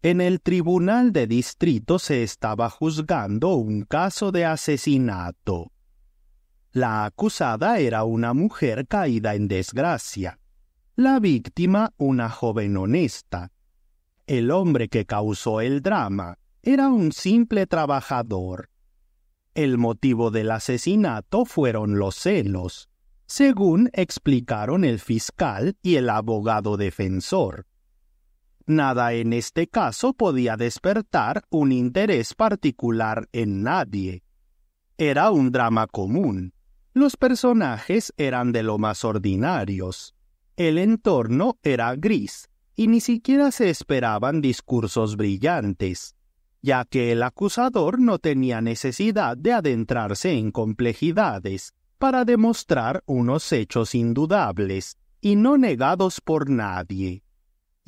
En el tribunal de distrito se estaba juzgando un caso de asesinato. La acusada era una mujer caída en desgracia, la víctima una joven honesta. El hombre que causó el drama era un simple trabajador. El motivo del asesinato fueron los celos, según explicaron el fiscal y el abogado defensor. Nada en este caso podía despertar un interés particular en nadie. Era un drama común. Los personajes eran de lo más ordinarios. El entorno era gris, y ni siquiera se esperaban discursos brillantes, ya que el acusador no tenía necesidad de adentrarse en complejidades para demostrar unos hechos indudables y no negados por nadie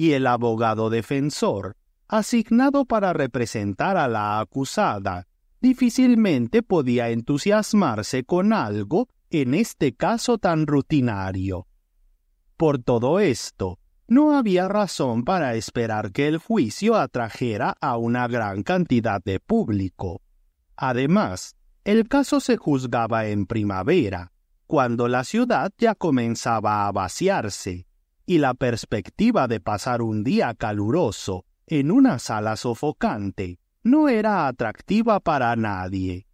y el abogado defensor, asignado para representar a la acusada, difícilmente podía entusiasmarse con algo en este caso tan rutinario. Por todo esto, no había razón para esperar que el juicio atrajera a una gran cantidad de público. Además, el caso se juzgaba en primavera, cuando la ciudad ya comenzaba a vaciarse, y la perspectiva de pasar un día caluroso en una sala sofocante no era atractiva para nadie.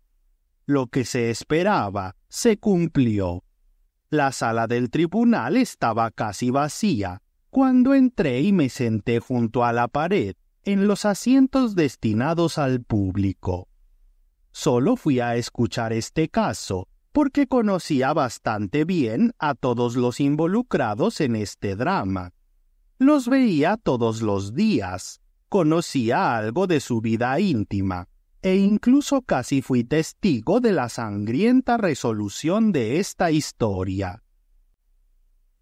Lo que se esperaba se cumplió. La sala del tribunal estaba casi vacía cuando entré y me senté junto a la pared en los asientos destinados al público. Solo fui a escuchar este caso porque conocía bastante bien a todos los involucrados en este drama. Los veía todos los días, conocía algo de su vida íntima, e incluso casi fui testigo de la sangrienta resolución de esta historia.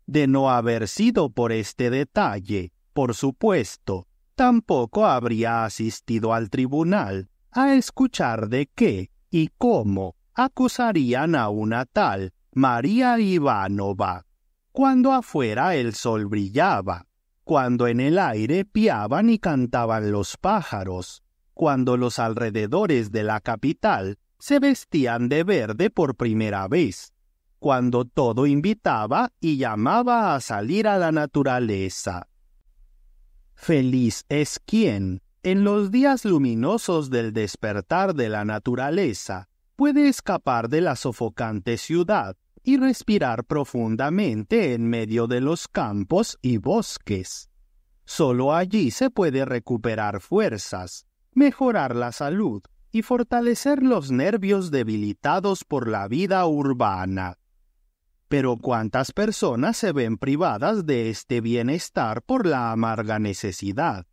De no haber sido por este detalle, por supuesto, tampoco habría asistido al tribunal a escuchar de qué y cómo acusarían a una tal María Ivánova, cuando afuera el sol brillaba, cuando en el aire piaban y cantaban los pájaros, cuando los alrededores de la capital se vestían de verde por primera vez, cuando todo invitaba y llamaba a salir a la naturaleza. Feliz es quien, en los días luminosos del despertar de la naturaleza, puede escapar de la sofocante ciudad y respirar profundamente en medio de los campos y bosques. Solo allí se puede recuperar fuerzas, mejorar la salud y fortalecer los nervios debilitados por la vida urbana. Pero cuántas personas se ven privadas de este bienestar por la amarga necesidad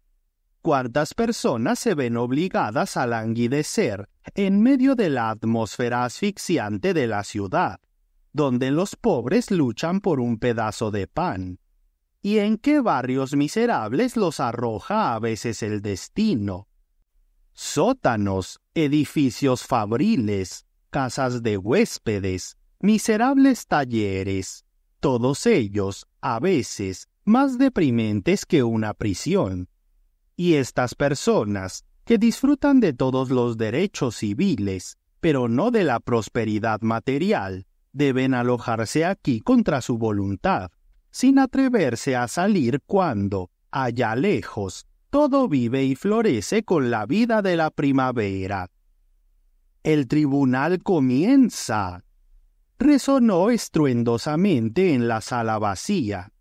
cuántas personas se ven obligadas a languidecer en medio de la atmósfera asfixiante de la ciudad, donde los pobres luchan por un pedazo de pan, y en qué barrios miserables los arroja a veces el destino. Sótanos, edificios fabriles, casas de huéspedes, miserables talleres, todos ellos, a veces, más deprimentes que una prisión, y estas personas, que disfrutan de todos los derechos civiles, pero no de la prosperidad material, deben alojarse aquí contra su voluntad, sin atreverse a salir cuando, allá lejos, todo vive y florece con la vida de la primavera. El tribunal comienza. Resonó estruendosamente en la sala vacía.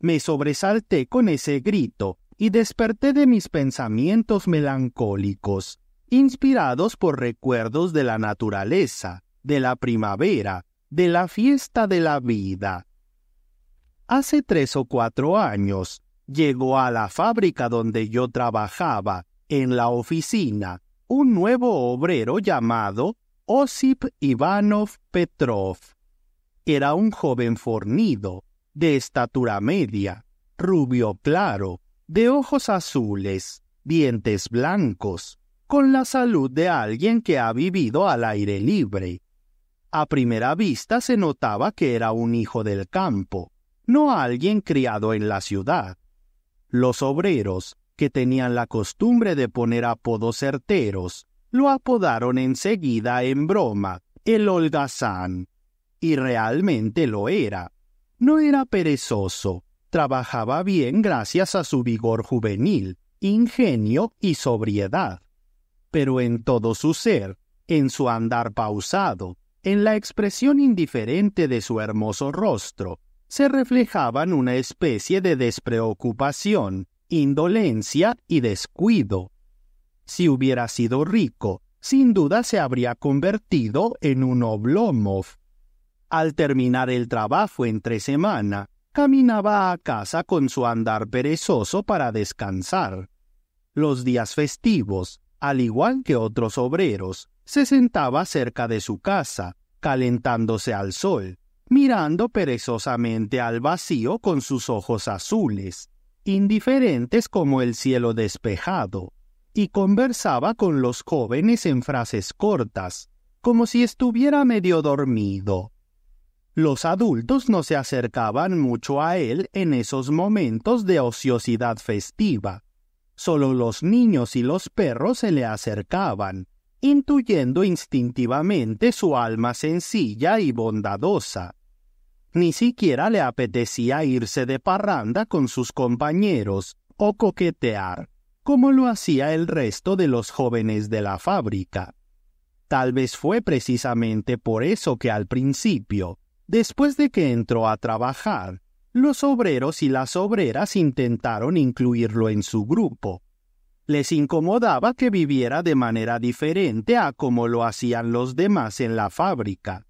Me sobresalté con ese grito, y desperté de mis pensamientos melancólicos, inspirados por recuerdos de la naturaleza, de la primavera, de la fiesta de la vida. Hace tres o cuatro años, llegó a la fábrica donde yo trabajaba, en la oficina, un nuevo obrero llamado Osip Ivanov Petrov. Era un joven fornido, de estatura media, rubio claro, de ojos azules, dientes blancos, con la salud de alguien que ha vivido al aire libre. A primera vista se notaba que era un hijo del campo, no alguien criado en la ciudad. Los obreros, que tenían la costumbre de poner apodos certeros, lo apodaron enseguida en broma, el holgazán. Y realmente lo era. No era perezoso, trabajaba bien gracias a su vigor juvenil, ingenio y sobriedad. Pero en todo su ser, en su andar pausado, en la expresión indiferente de su hermoso rostro, se reflejaban una especie de despreocupación, indolencia y descuido. Si hubiera sido rico, sin duda se habría convertido en un Oblomov. Al terminar el trabajo entre semana, caminaba a casa con su andar perezoso para descansar. Los días festivos, al igual que otros obreros, se sentaba cerca de su casa, calentándose al sol, mirando perezosamente al vacío con sus ojos azules, indiferentes como el cielo despejado, y conversaba con los jóvenes en frases cortas, como si estuviera medio dormido. Los adultos no se acercaban mucho a él en esos momentos de ociosidad festiva. Solo los niños y los perros se le acercaban, intuyendo instintivamente su alma sencilla y bondadosa. Ni siquiera le apetecía irse de parranda con sus compañeros o coquetear, como lo hacía el resto de los jóvenes de la fábrica. Tal vez fue precisamente por eso que al principio, Después de que entró a trabajar, los obreros y las obreras intentaron incluirlo en su grupo. Les incomodaba que viviera de manera diferente a como lo hacían los demás en la fábrica.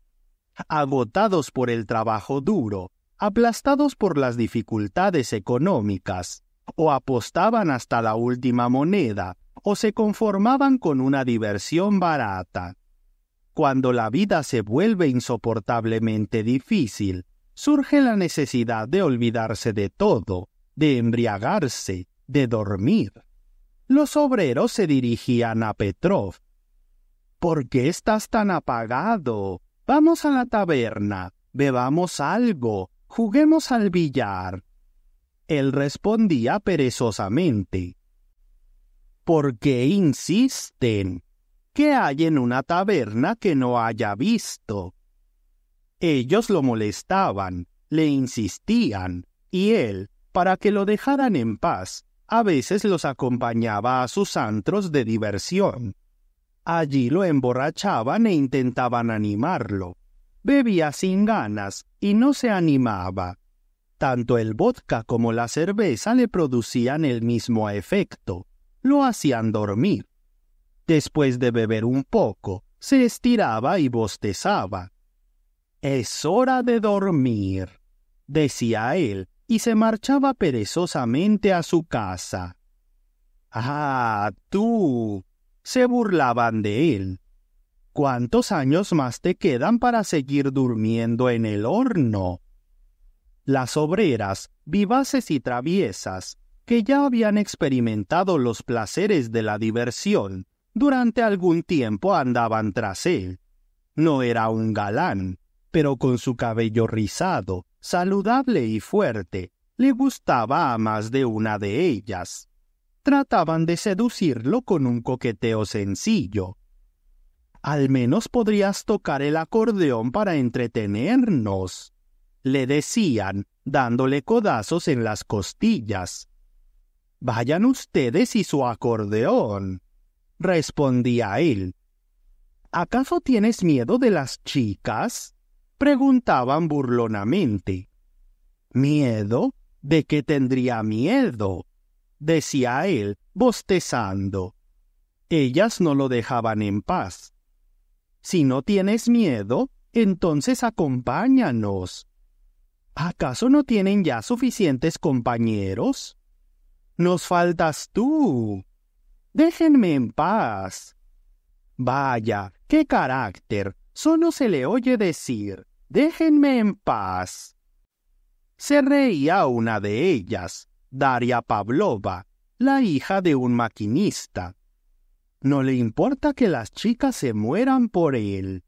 Agotados por el trabajo duro, aplastados por las dificultades económicas, o apostaban hasta la última moneda, o se conformaban con una diversión barata. Cuando la vida se vuelve insoportablemente difícil, surge la necesidad de olvidarse de todo, de embriagarse, de dormir. Los obreros se dirigían a Petrov. ¿Por qué estás tan apagado? Vamos a la taberna, bebamos algo, juguemos al billar. Él respondía perezosamente. ¿Por qué insisten? ¿Qué hay en una taberna que no haya visto? Ellos lo molestaban, le insistían, y él, para que lo dejaran en paz, a veces los acompañaba a sus antros de diversión. Allí lo emborrachaban e intentaban animarlo. Bebía sin ganas y no se animaba. Tanto el vodka como la cerveza le producían el mismo efecto. Lo hacían dormir. Después de beber un poco, se estiraba y bostezaba. Es hora de dormir, decía él, y se marchaba perezosamente a su casa. Ah, tú. se burlaban de él. ¿Cuántos años más te quedan para seguir durmiendo en el horno? Las obreras, vivaces y traviesas, que ya habían experimentado los placeres de la diversión, durante algún tiempo andaban tras él. No era un galán, pero con su cabello rizado, saludable y fuerte, le gustaba a más de una de ellas. Trataban de seducirlo con un coqueteo sencillo. Al menos podrías tocar el acordeón para entretenernos, le decían, dándole codazos en las costillas. Vayan ustedes y su acordeón, respondía él. ¿Acaso tienes miedo de las chicas? preguntaban burlonamente. ¿Miedo? ¿De qué tendría miedo? decía él, bostezando. Ellas no lo dejaban en paz. Si no tienes miedo, entonces acompáñanos. ¿Acaso no tienen ya suficientes compañeros? Nos faltas tú. Déjenme en paz. Vaya, qué carácter. Solo se le oye decir Déjenme en paz. Se reía una de ellas, Daria Pavlova, la hija de un maquinista. No le importa que las chicas se mueran por él.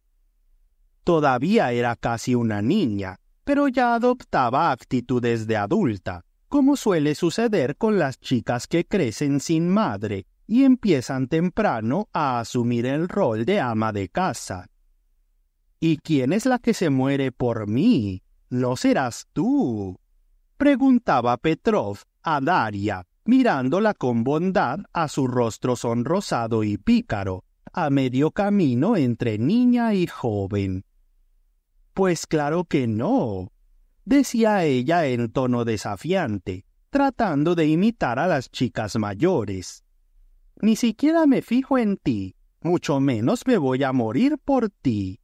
Todavía era casi una niña, pero ya adoptaba actitudes de adulta, como suele suceder con las chicas que crecen sin madre y empiezan temprano a asumir el rol de ama de casa. ¿Y quién es la que se muere por mí? —Lo serás tú. preguntaba Petrov a Daria, mirándola con bondad a su rostro sonrosado y pícaro, a medio camino entre niña y joven. Pues claro que no, decía ella en tono desafiante, tratando de imitar a las chicas mayores. Ni siquiera me fijo en ti, mucho menos me voy a morir por ti.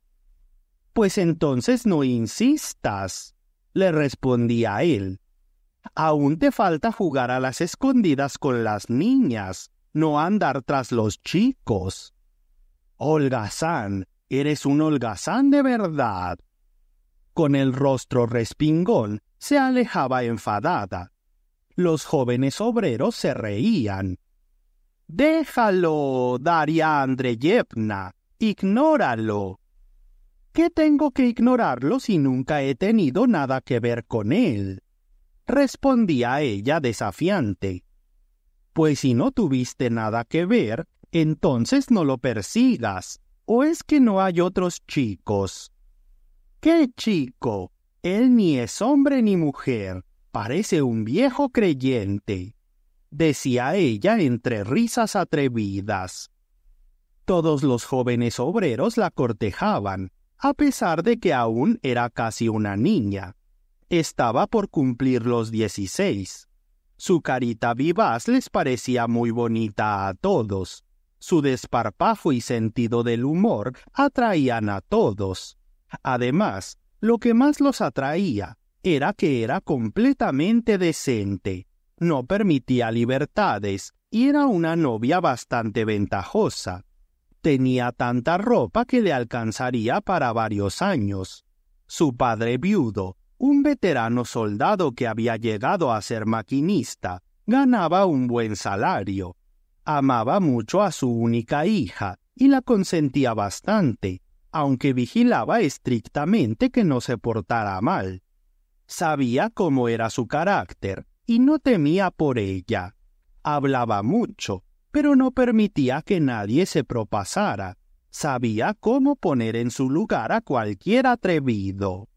Pues entonces no insistas, le respondía él. Aún te falta jugar a las escondidas con las niñas, no andar tras los chicos. Holgazán, eres un holgazán de verdad. Con el rostro respingón, se alejaba enfadada. Los jóvenes obreros se reían, Déjalo, Daria Andreyevna. Ignóralo. ¿Qué tengo que ignorarlo si nunca he tenido nada que ver con él? Respondía ella desafiante. Pues si no tuviste nada que ver, entonces no lo persigas. ¿O es que no hay otros chicos? ¿Qué chico? Él ni es hombre ni mujer. Parece un viejo creyente decía ella entre risas atrevidas. Todos los jóvenes obreros la cortejaban, a pesar de que aún era casi una niña. Estaba por cumplir los dieciséis. Su carita vivaz les parecía muy bonita a todos. Su desparpajo y sentido del humor atraían a todos. Además, lo que más los atraía era que era completamente decente no permitía libertades y era una novia bastante ventajosa. Tenía tanta ropa que le alcanzaría para varios años. Su padre viudo, un veterano soldado que había llegado a ser maquinista, ganaba un buen salario. Amaba mucho a su única hija y la consentía bastante, aunque vigilaba estrictamente que no se portara mal. Sabía cómo era su carácter y no temía por ella. Hablaba mucho, pero no permitía que nadie se propasara. Sabía cómo poner en su lugar a cualquier atrevido.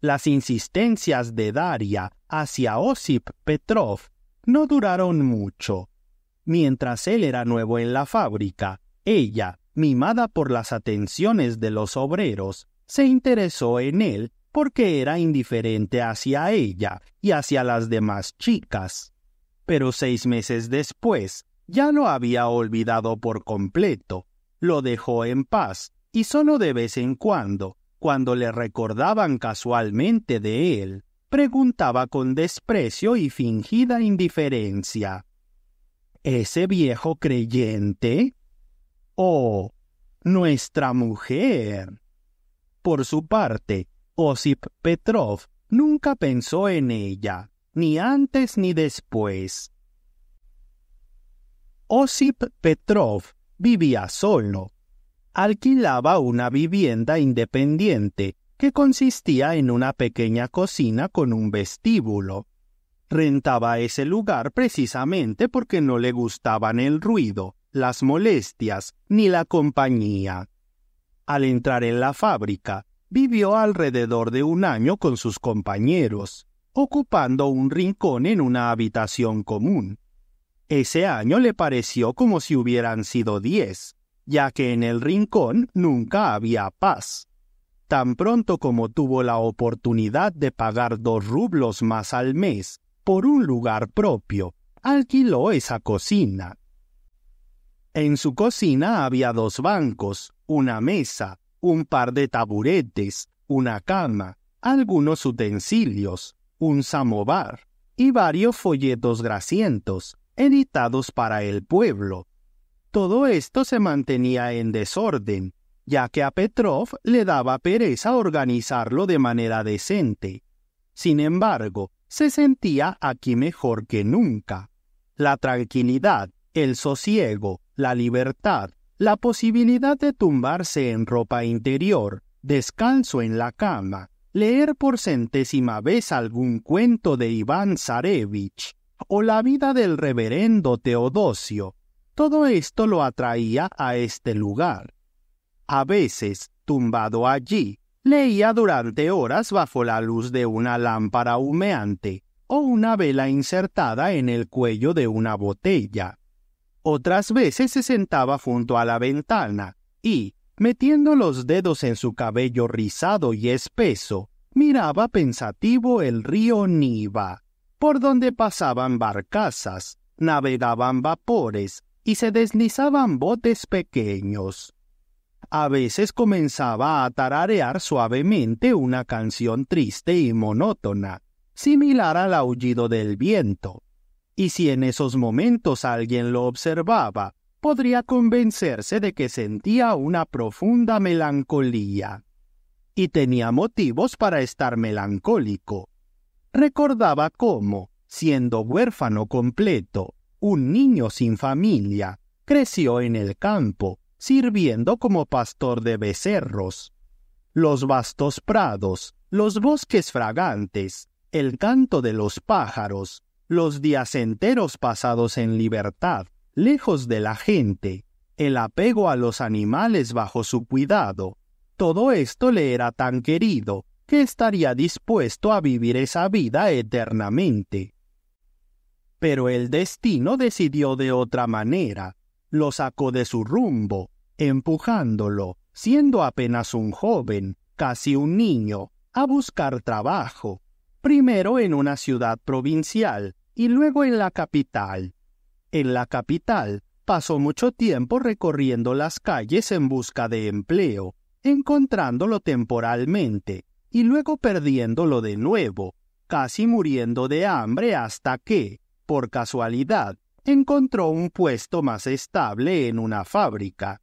Las insistencias de Daria hacia Osip Petrov no duraron mucho. Mientras él era nuevo en la fábrica, ella, mimada por las atenciones de los obreros, se interesó en él porque era indiferente hacia ella y hacia las demás chicas. Pero seis meses después, ya lo había olvidado por completo, lo dejó en paz, y solo de vez en cuando, cuando le recordaban casualmente de él, preguntaba con desprecio y fingida indiferencia. ¿Ese viejo creyente? Oh, nuestra mujer. Por su parte, Osip Petrov nunca pensó en ella, ni antes ni después. Osip Petrov vivía solo. Alquilaba una vivienda independiente que consistía en una pequeña cocina con un vestíbulo. Rentaba ese lugar precisamente porque no le gustaban el ruido, las molestias ni la compañía. Al entrar en la fábrica, vivió alrededor de un año con sus compañeros, ocupando un rincón en una habitación común. Ese año le pareció como si hubieran sido diez, ya que en el rincón nunca había paz. Tan pronto como tuvo la oportunidad de pagar dos rublos más al mes por un lugar propio, alquiló esa cocina. En su cocina había dos bancos, una mesa, un par de taburetes, una cama, algunos utensilios, un samovar y varios folletos grasientos, editados para el pueblo. Todo esto se mantenía en desorden, ya que a Petrov le daba pereza organizarlo de manera decente. Sin embargo, se sentía aquí mejor que nunca. La tranquilidad, el sosiego, la libertad la posibilidad de tumbarse en ropa interior, descanso en la cama, leer por centésima vez algún cuento de Iván Zarevich o la vida del reverendo Teodosio, todo esto lo atraía a este lugar. A veces, tumbado allí, leía durante horas bajo la luz de una lámpara humeante o una vela insertada en el cuello de una botella. Otras veces se sentaba junto a la ventana y, metiendo los dedos en su cabello rizado y espeso, miraba pensativo el río Niva, por donde pasaban barcazas, navegaban vapores y se deslizaban botes pequeños. A veces comenzaba a tararear suavemente una canción triste y monótona, similar al aullido del viento, y si en esos momentos alguien lo observaba, podría convencerse de que sentía una profunda melancolía. Y tenía motivos para estar melancólico. Recordaba cómo, siendo huérfano completo, un niño sin familia, creció en el campo, sirviendo como pastor de becerros. Los vastos prados, los bosques fragantes, el canto de los pájaros, los días enteros pasados en libertad, lejos de la gente, el apego a los animales bajo su cuidado, todo esto le era tan querido que estaría dispuesto a vivir esa vida eternamente. Pero el destino decidió de otra manera, lo sacó de su rumbo, empujándolo, siendo apenas un joven, casi un niño, a buscar trabajo, primero en una ciudad provincial, y luego en la capital. En la capital pasó mucho tiempo recorriendo las calles en busca de empleo, encontrándolo temporalmente y luego perdiéndolo de nuevo, casi muriendo de hambre hasta que, por casualidad, encontró un puesto más estable en una fábrica.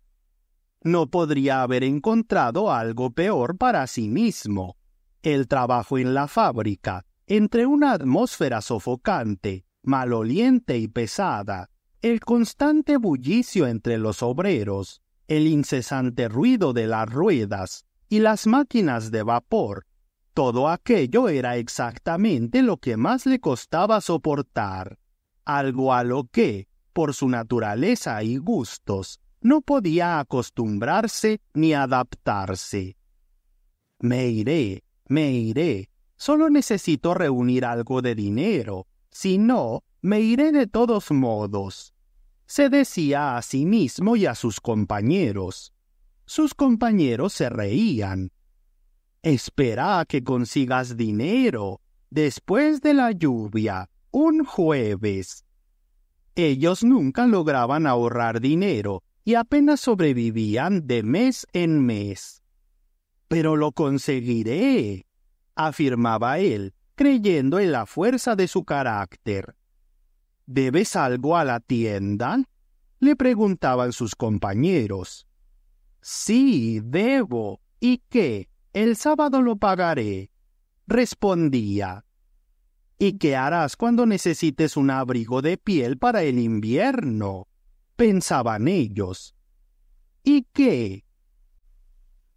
No podría haber encontrado algo peor para sí mismo. El trabajo en la fábrica entre una atmósfera sofocante, maloliente y pesada, el constante bullicio entre los obreros, el incesante ruido de las ruedas y las máquinas de vapor, todo aquello era exactamente lo que más le costaba soportar, algo a lo que, por su naturaleza y gustos, no podía acostumbrarse ni adaptarse. Me iré, me iré, Solo necesito reunir algo de dinero, si no, me iré de todos modos. Se decía a sí mismo y a sus compañeros. Sus compañeros se reían. Espera a que consigas dinero, después de la lluvia, un jueves. Ellos nunca lograban ahorrar dinero y apenas sobrevivían de mes en mes. Pero lo conseguiré, afirmaba él, creyendo en la fuerza de su carácter. ¿Debes algo a la tienda? le preguntaban sus compañeros. Sí, debo. ¿Y qué? El sábado lo pagaré. Respondía. ¿Y qué harás cuando necesites un abrigo de piel para el invierno? pensaban ellos. ¿Y qué?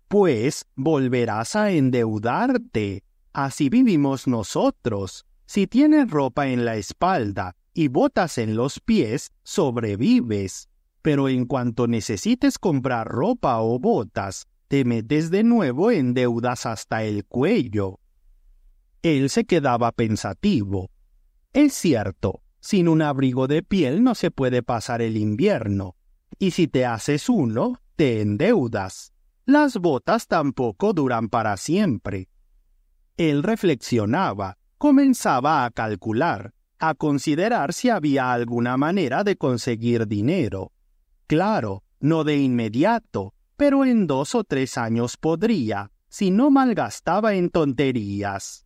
Pues volverás a endeudarte, Así vivimos nosotros. Si tienes ropa en la espalda y botas en los pies, sobrevives. Pero en cuanto necesites comprar ropa o botas, te metes de nuevo en deudas hasta el cuello. Él se quedaba pensativo. Es cierto, sin un abrigo de piel no se puede pasar el invierno, y si te haces uno, te endeudas. Las botas tampoco duran para siempre. Él reflexionaba, comenzaba a calcular, a considerar si había alguna manera de conseguir dinero. Claro, no de inmediato, pero en dos o tres años podría, si no malgastaba en tonterías.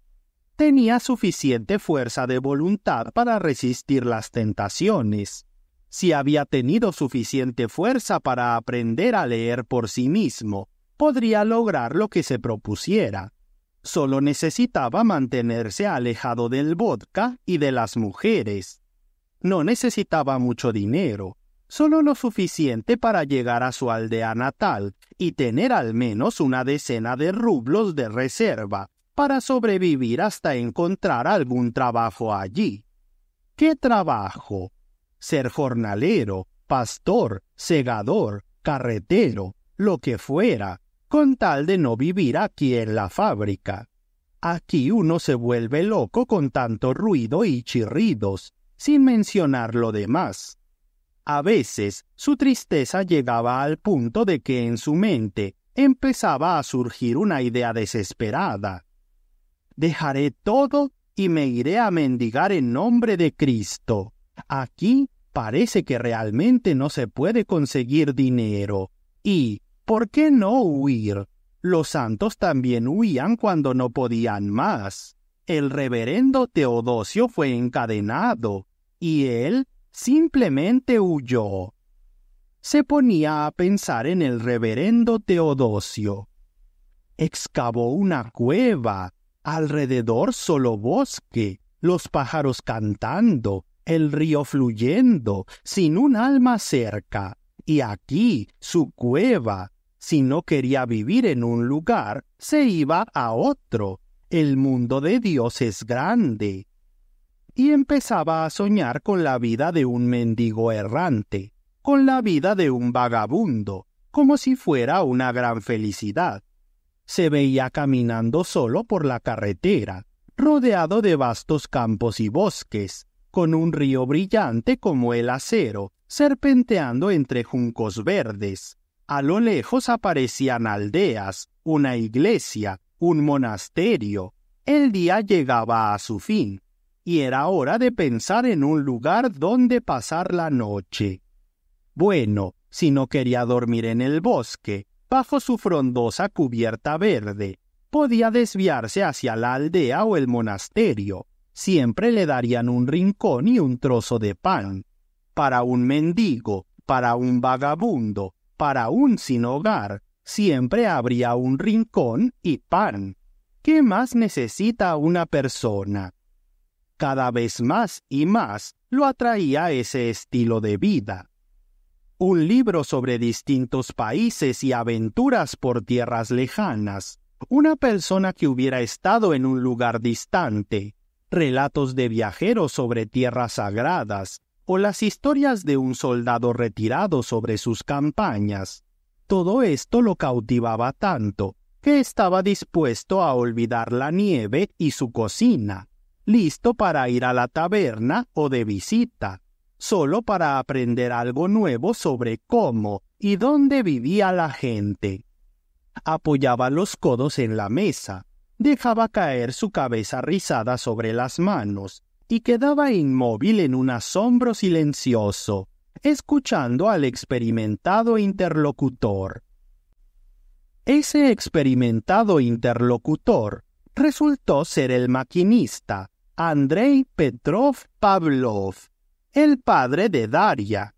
Tenía suficiente fuerza de voluntad para resistir las tentaciones. Si había tenido suficiente fuerza para aprender a leer por sí mismo, podría lograr lo que se propusiera. Solo necesitaba mantenerse alejado del vodka y de las mujeres. No necesitaba mucho dinero, solo lo suficiente para llegar a su aldea natal y tener al menos una decena de rublos de reserva para sobrevivir hasta encontrar algún trabajo allí. ¿Qué trabajo? Ser jornalero, pastor, segador, carretero, lo que fuera, con tal de no vivir aquí en la fábrica. Aquí uno se vuelve loco con tanto ruido y chirridos, sin mencionar lo demás. A veces su tristeza llegaba al punto de que en su mente empezaba a surgir una idea desesperada. Dejaré todo y me iré a mendigar en nombre de Cristo. Aquí parece que realmente no se puede conseguir dinero, y, ¿Por qué no huir? Los santos también huían cuando no podían más. El reverendo Teodosio fue encadenado, y él simplemente huyó. Se ponía a pensar en el reverendo Teodosio. Excavó una cueva, alrededor solo bosque, los pájaros cantando, el río fluyendo, sin un alma cerca. Y aquí su cueva, si no quería vivir en un lugar, se iba a otro. El mundo de Dios es grande. Y empezaba a soñar con la vida de un mendigo errante, con la vida de un vagabundo, como si fuera una gran felicidad. Se veía caminando solo por la carretera, rodeado de vastos campos y bosques, con un río brillante como el acero, serpenteando entre juncos verdes, a lo lejos aparecían aldeas, una iglesia, un monasterio. El día llegaba a su fin, y era hora de pensar en un lugar donde pasar la noche. Bueno, si no quería dormir en el bosque, bajo su frondosa cubierta verde, podía desviarse hacia la aldea o el monasterio. Siempre le darían un rincón y un trozo de pan. Para un mendigo, para un vagabundo, para un sin hogar siempre habría un rincón y pan. ¿Qué más necesita una persona? Cada vez más y más lo atraía ese estilo de vida. Un libro sobre distintos países y aventuras por tierras lejanas, una persona que hubiera estado en un lugar distante, relatos de viajeros sobre tierras sagradas, o las historias de un soldado retirado sobre sus campañas. Todo esto lo cautivaba tanto que estaba dispuesto a olvidar la nieve y su cocina, listo para ir a la taberna o de visita, solo para aprender algo nuevo sobre cómo y dónde vivía la gente. Apoyaba los codos en la mesa, dejaba caer su cabeza rizada sobre las manos y quedaba inmóvil en un asombro silencioso, escuchando al experimentado interlocutor. Ese experimentado interlocutor resultó ser el maquinista Andrei Petrov Pavlov, el padre de Daria.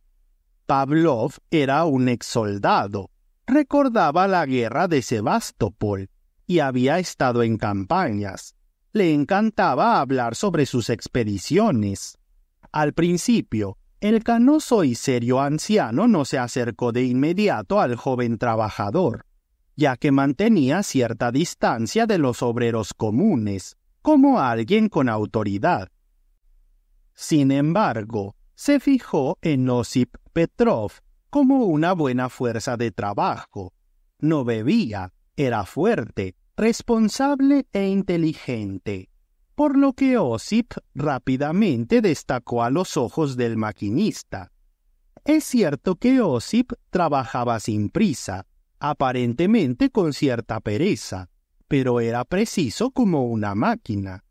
Pavlov era un exsoldado, recordaba la guerra de Sebastopol y había estado en campañas le encantaba hablar sobre sus expediciones. Al principio, el canoso y serio anciano no se acercó de inmediato al joven trabajador, ya que mantenía cierta distancia de los obreros comunes, como alguien con autoridad. Sin embargo, se fijó en Osip Petrov como una buena fuerza de trabajo. No bebía, era fuerte, responsable e inteligente, por lo que Osip rápidamente destacó a los ojos del maquinista. Es cierto que Osip trabajaba sin prisa, aparentemente con cierta pereza, pero era preciso como una máquina.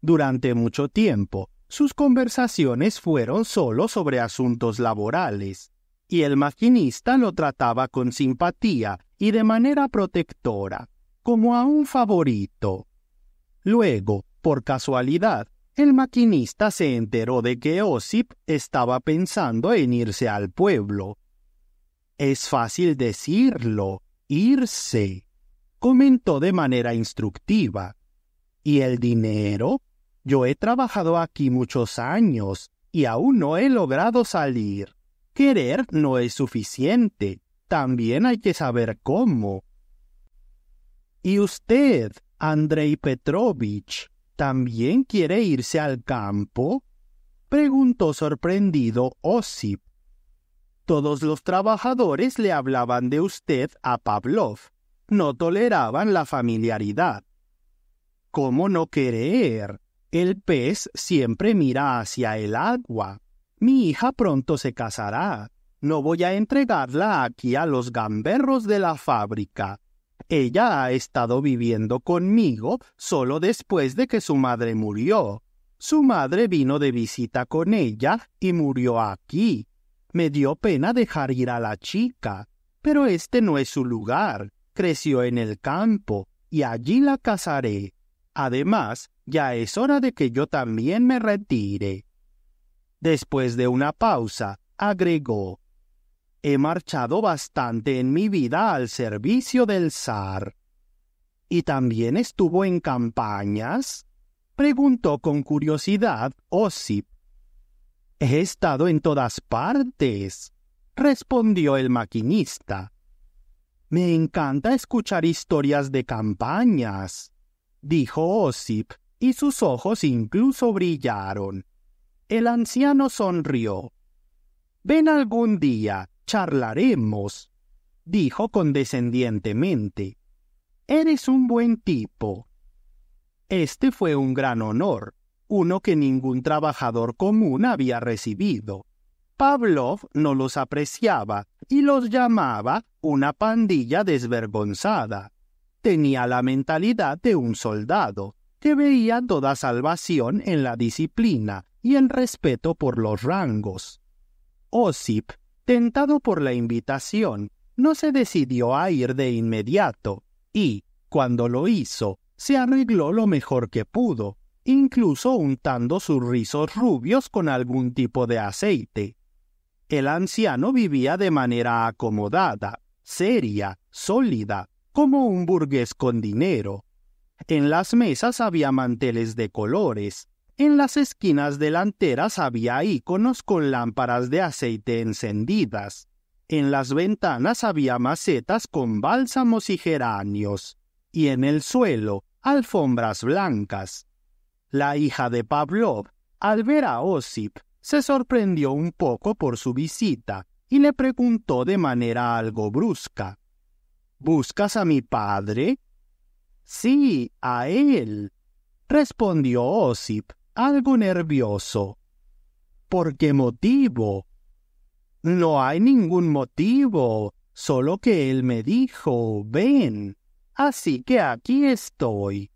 Durante mucho tiempo, sus conversaciones fueron solo sobre asuntos laborales, y el maquinista lo trataba con simpatía y de manera protectora, como a un favorito. Luego, por casualidad, el maquinista se enteró de que Osip estaba pensando en irse al pueblo. Es fácil decirlo, irse, comentó de manera instructiva. ¿Y el dinero? Yo he trabajado aquí muchos años y aún no he logrado salir. Querer no es suficiente, también hay que saber cómo. Y usted, Andrei Petrovich, ¿también quiere irse al campo? preguntó sorprendido Osip. Todos los trabajadores le hablaban de usted a Pavlov. No toleraban la familiaridad. ¿Cómo no querer? El pez siempre mira hacia el agua. Mi hija pronto se casará. No voy a entregarla aquí a los gamberros de la fábrica. Ella ha estado viviendo conmigo solo después de que su madre murió. Su madre vino de visita con ella y murió aquí. Me dio pena dejar ir a la chica, pero este no es su lugar. Creció en el campo, y allí la casaré. Además, ya es hora de que yo también me retire. Después de una pausa, agregó he marchado bastante en mi vida al servicio del zar. ¿Y también estuvo en campañas? preguntó con curiosidad Osip. He estado en todas partes, respondió el maquinista. Me encanta escuchar historias de campañas, dijo Osip, y sus ojos incluso brillaron. El anciano sonrió. Ven algún día, Charlaremos, dijo condescendientemente. Eres un buen tipo. Este fue un gran honor, uno que ningún trabajador común había recibido. Pavlov no los apreciaba y los llamaba una pandilla desvergonzada. Tenía la mentalidad de un soldado, que veía toda salvación en la disciplina y el respeto por los rangos. Osip Tentado por la invitación, no se decidió a ir de inmediato y, cuando lo hizo, se arregló lo mejor que pudo, incluso untando sus rizos rubios con algún tipo de aceite. El anciano vivía de manera acomodada, seria, sólida, como un burgués con dinero. En las mesas había manteles de colores, en las esquinas delanteras había íconos con lámparas de aceite encendidas. En las ventanas había macetas con bálsamos y geranios. Y en el suelo, alfombras blancas. La hija de Pavlov, al ver a Osip, se sorprendió un poco por su visita y le preguntó de manera algo brusca. ¿Buscas a mi padre? Sí, a él, respondió Osip, algo nervioso. ¿Por qué motivo? No hay ningún motivo, solo que él me dijo, ven. Así que aquí estoy.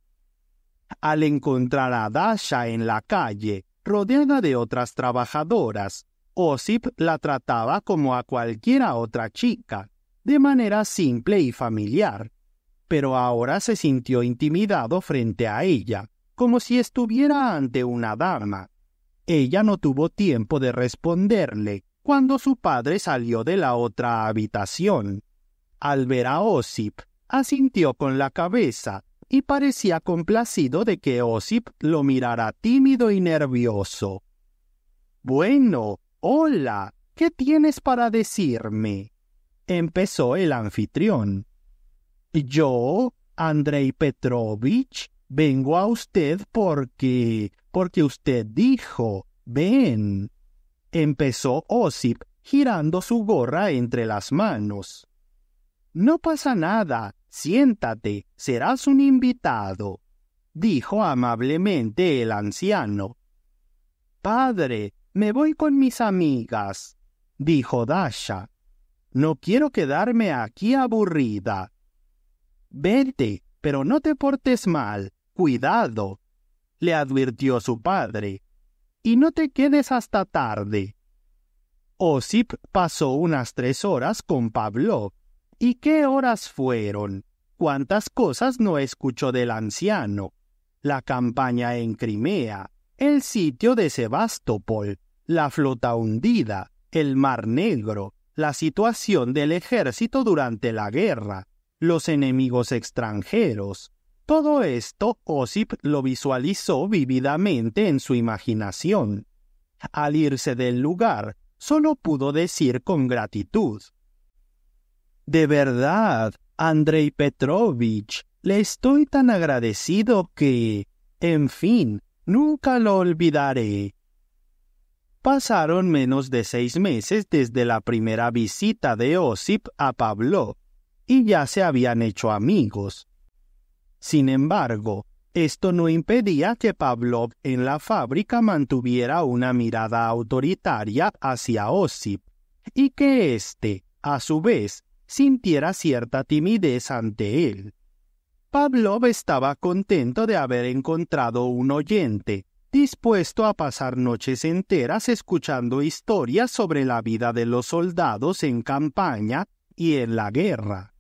Al encontrar a Dasha en la calle, rodeada de otras trabajadoras, Osip la trataba como a cualquiera otra chica, de manera simple y familiar, pero ahora se sintió intimidado frente a ella, como si estuviera ante una dama. Ella no tuvo tiempo de responderle cuando su padre salió de la otra habitación. Al ver a Osip, asintió con la cabeza y parecía complacido de que Osip lo mirara tímido y nervioso. Bueno, hola, ¿qué tienes para decirme? empezó el anfitrión. Yo, Andrei Petrovich, vengo a usted porque, porque usted dijo, ven. Empezó Osip girando su gorra entre las manos. No pasa nada, siéntate, serás un invitado, dijo amablemente el anciano. Padre, me voy con mis amigas, dijo Dasha. No quiero quedarme aquí aburrida. Vete, pero no te portes mal, Cuidado, le advirtió su padre, y no te quedes hasta tarde. Osip pasó unas tres horas con Pablo. ¿Y qué horas fueron? ¿Cuántas cosas no escuchó del anciano? La campaña en Crimea, el sitio de Sebastopol, la flota hundida, el Mar Negro, la situación del ejército durante la guerra, los enemigos extranjeros, todo esto Osip lo visualizó vívidamente en su imaginación. Al irse del lugar, solo pudo decir con gratitud. De verdad, Andrei Petrovich, le estoy tan agradecido que... En fin, nunca lo olvidaré. Pasaron menos de seis meses desde la primera visita de Osip a Pablo, y ya se habían hecho amigos. Sin embargo, esto no impedía que Pavlov en la fábrica mantuviera una mirada autoritaria hacia Osip, y que éste, a su vez, sintiera cierta timidez ante él. Pavlov estaba contento de haber encontrado un oyente, dispuesto a pasar noches enteras escuchando historias sobre la vida de los soldados en campaña y en la guerra.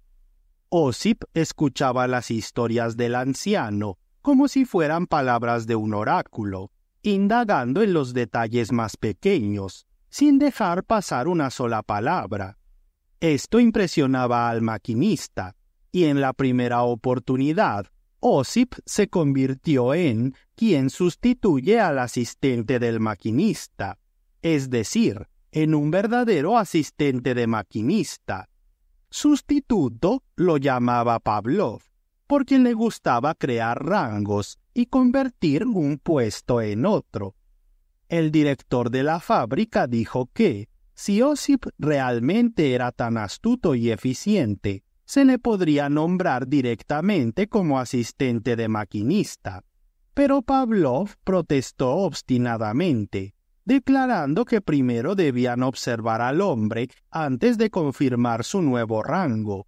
Osip escuchaba las historias del anciano como si fueran palabras de un oráculo, indagando en los detalles más pequeños, sin dejar pasar una sola palabra. Esto impresionaba al maquinista, y en la primera oportunidad, Osip se convirtió en quien sustituye al asistente del maquinista, es decir, en un verdadero asistente de maquinista, sustituto lo llamaba Pavlov, por quien le gustaba crear rangos y convertir un puesto en otro. El director de la fábrica dijo que, si Osip realmente era tan astuto y eficiente, se le podría nombrar directamente como asistente de maquinista. Pero Pavlov protestó obstinadamente declarando que primero debían observar al hombre antes de confirmar su nuevo rango.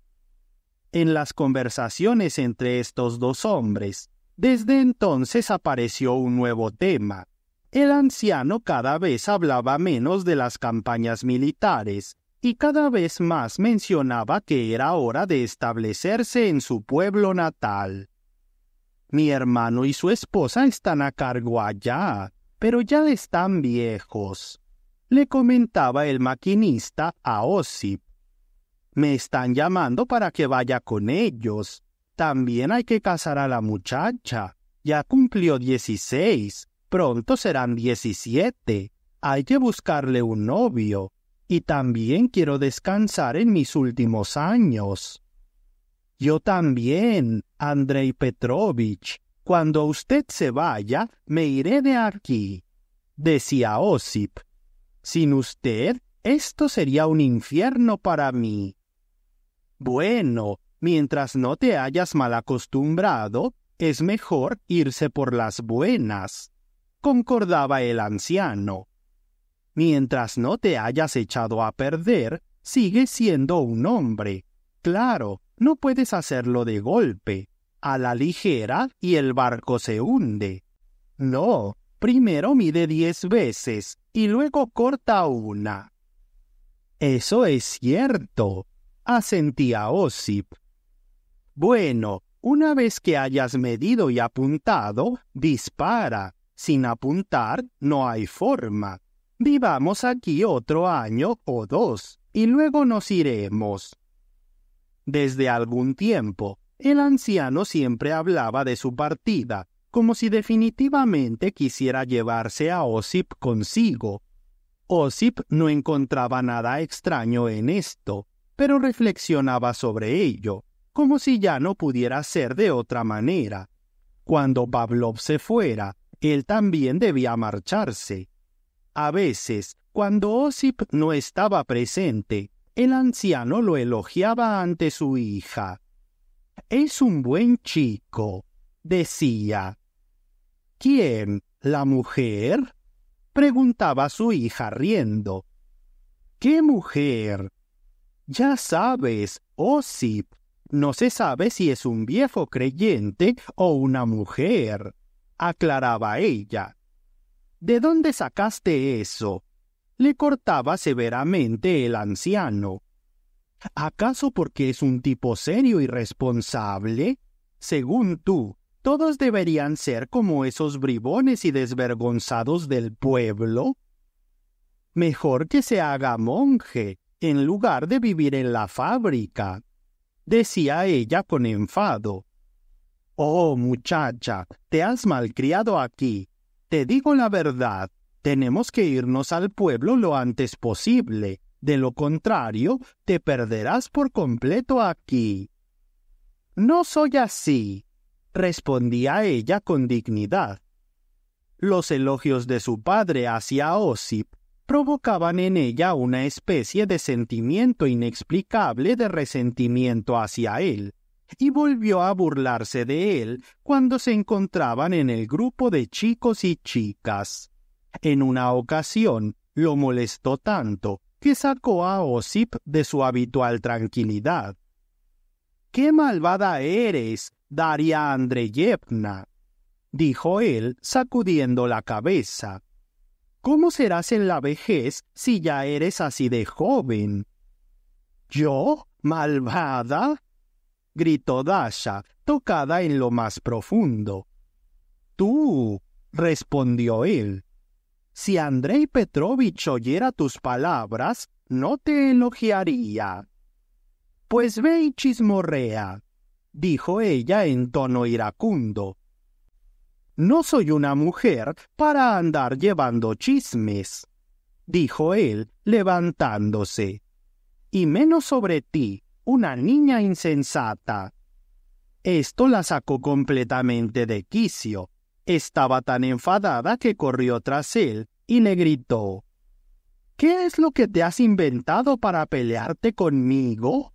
En las conversaciones entre estos dos hombres, desde entonces apareció un nuevo tema. El anciano cada vez hablaba menos de las campañas militares y cada vez más mencionaba que era hora de establecerse en su pueblo natal. Mi hermano y su esposa están a cargo allá, pero ya están viejos, le comentaba el maquinista a Osip. Me están llamando para que vaya con ellos. También hay que casar a la muchacha. Ya cumplió dieciséis. pronto serán diecisiete. Hay que buscarle un novio. Y también quiero descansar en mis últimos años. Yo también, Andrei Petrovich. Cuando usted se vaya, me iré de aquí, decía Osip. Sin usted, esto sería un infierno para mí. Bueno, mientras no te hayas mal acostumbrado, es mejor irse por las buenas, concordaba el anciano. Mientras no te hayas echado a perder, sigue siendo un hombre. Claro, no puedes hacerlo de golpe a la ligera y el barco se hunde. No, primero mide diez veces y luego corta una. Eso es cierto, asentía Osip. Bueno, una vez que hayas medido y apuntado, dispara. Sin apuntar no hay forma. Vivamos aquí otro año o dos, y luego nos iremos. Desde algún tiempo, el anciano siempre hablaba de su partida, como si definitivamente quisiera llevarse a Osip consigo. Osip no encontraba nada extraño en esto, pero reflexionaba sobre ello, como si ya no pudiera ser de otra manera. Cuando Pavlov se fuera, él también debía marcharse. A veces, cuando Osip no estaba presente, el anciano lo elogiaba ante su hija. Es un buen chico, decía. ¿Quién? ¿La mujer? preguntaba su hija riendo. ¿Qué mujer? Ya sabes, Osip, no se sabe si es un viejo creyente o una mujer, aclaraba ella. ¿De dónde sacaste eso? le cortaba severamente el anciano. ¿Acaso porque es un tipo serio y responsable? Según tú, todos deberían ser como esos bribones y desvergonzados del pueblo. Mejor que se haga monje, en lugar de vivir en la fábrica, decía ella con enfado. Oh, muchacha, te has malcriado aquí. Te digo la verdad, tenemos que irnos al pueblo lo antes posible. De lo contrario, te perderás por completo aquí. No soy así, respondía ella con dignidad. Los elogios de su padre hacia Osip provocaban en ella una especie de sentimiento inexplicable de resentimiento hacia él, y volvió a burlarse de él cuando se encontraban en el grupo de chicos y chicas. En una ocasión lo molestó tanto que sacó a Osip de su habitual tranquilidad. ¡Qué malvada eres, Daria Andreyevna! dijo él, sacudiendo la cabeza. ¿Cómo serás en la vejez si ya eres así de joven? ¿Yo? ¿Malvada? gritó Dasha, tocada en lo más profundo. Tú, respondió él. Si Andrei Petrovich oyera tus palabras, no te elogiaría. Pues ve y chismorrea, dijo ella en tono iracundo. No soy una mujer para andar llevando chismes, dijo él, levantándose. Y menos sobre ti, una niña insensata. Esto la sacó completamente de quicio. Estaba tan enfadada que corrió tras él y le gritó ¿Qué es lo que te has inventado para pelearte conmigo?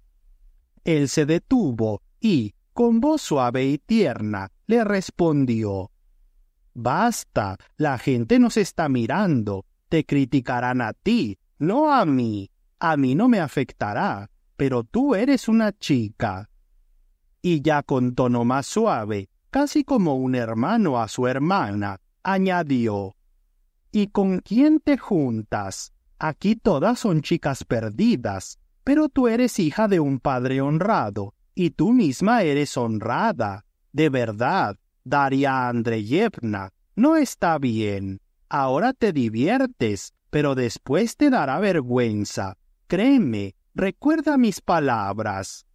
Él se detuvo y, con voz suave y tierna, le respondió Basta, la gente nos está mirando, te criticarán a ti, no a mí, a mí no me afectará, pero tú eres una chica. Y ya con tono más suave, casi como un hermano a su hermana, añadió, ¿Y con quién te juntas? Aquí todas son chicas perdidas, pero tú eres hija de un padre honrado, y tú misma eres honrada. De verdad, Daria Andreyevna, no está bien. Ahora te diviertes, pero después te dará vergüenza. Créeme, recuerda mis palabras.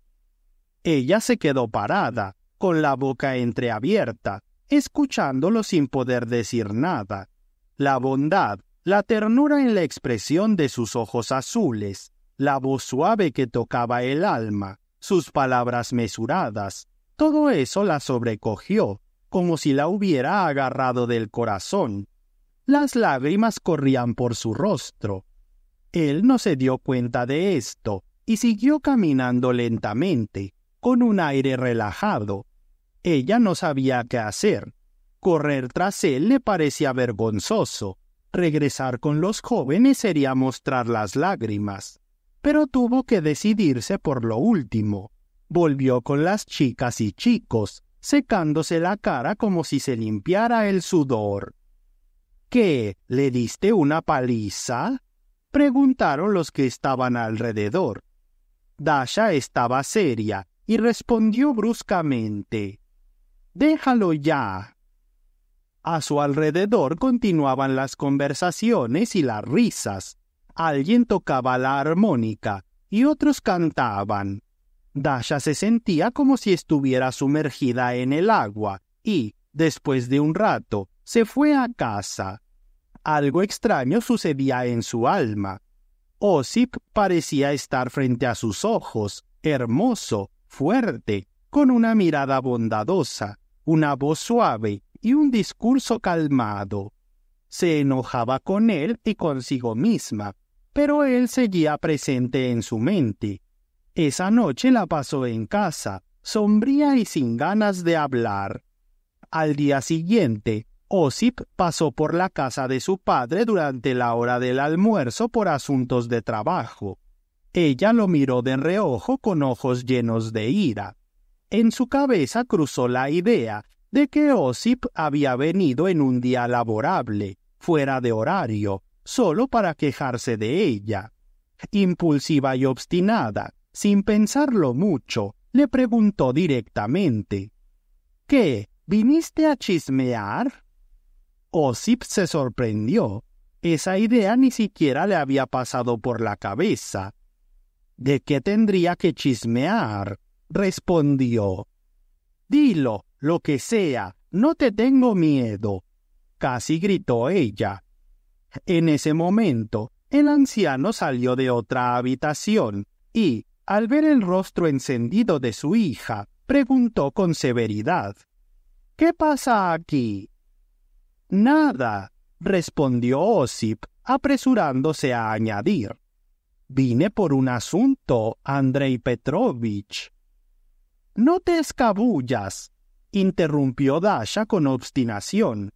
Ella se quedó parada, con la boca entreabierta, escuchándolo sin poder decir nada. La bondad, la ternura en la expresión de sus ojos azules, la voz suave que tocaba el alma, sus palabras mesuradas, todo eso la sobrecogió, como si la hubiera agarrado del corazón. Las lágrimas corrían por su rostro. Él no se dio cuenta de esto y siguió caminando lentamente, con un aire relajado, ella no sabía qué hacer. Correr tras él le parecía vergonzoso. Regresar con los jóvenes sería mostrar las lágrimas. Pero tuvo que decidirse por lo último. Volvió con las chicas y chicos, secándose la cara como si se limpiara el sudor. ¿Qué? ¿Le diste una paliza? preguntaron los que estaban alrededor. Dasha estaba seria y respondió bruscamente. Déjalo ya. A su alrededor continuaban las conversaciones y las risas. Alguien tocaba la armónica y otros cantaban. Dasha se sentía como si estuviera sumergida en el agua y, después de un rato, se fue a casa. Algo extraño sucedía en su alma. Osip parecía estar frente a sus ojos, hermoso, fuerte, con una mirada bondadosa, una voz suave y un discurso calmado. Se enojaba con él y consigo misma, pero él seguía presente en su mente. Esa noche la pasó en casa, sombría y sin ganas de hablar. Al día siguiente, Osip pasó por la casa de su padre durante la hora del almuerzo por asuntos de trabajo. Ella lo miró de reojo con ojos llenos de ira. En su cabeza cruzó la idea de que Osip había venido en un día laborable, fuera de horario, solo para quejarse de ella. Impulsiva y obstinada, sin pensarlo mucho, le preguntó directamente ¿Qué? ¿Viniste a chismear? Osip se sorprendió. Esa idea ni siquiera le había pasado por la cabeza. ¿De qué tendría que chismear? respondió, Dilo, lo que sea, no te tengo miedo, casi gritó ella. En ese momento, el anciano salió de otra habitación y, al ver el rostro encendido de su hija, preguntó con severidad, ¿Qué pasa aquí? Nada, respondió Osip, apresurándose a añadir. Vine por un asunto, Andrei Petrovich. No te escabullas, interrumpió Dasha con obstinación.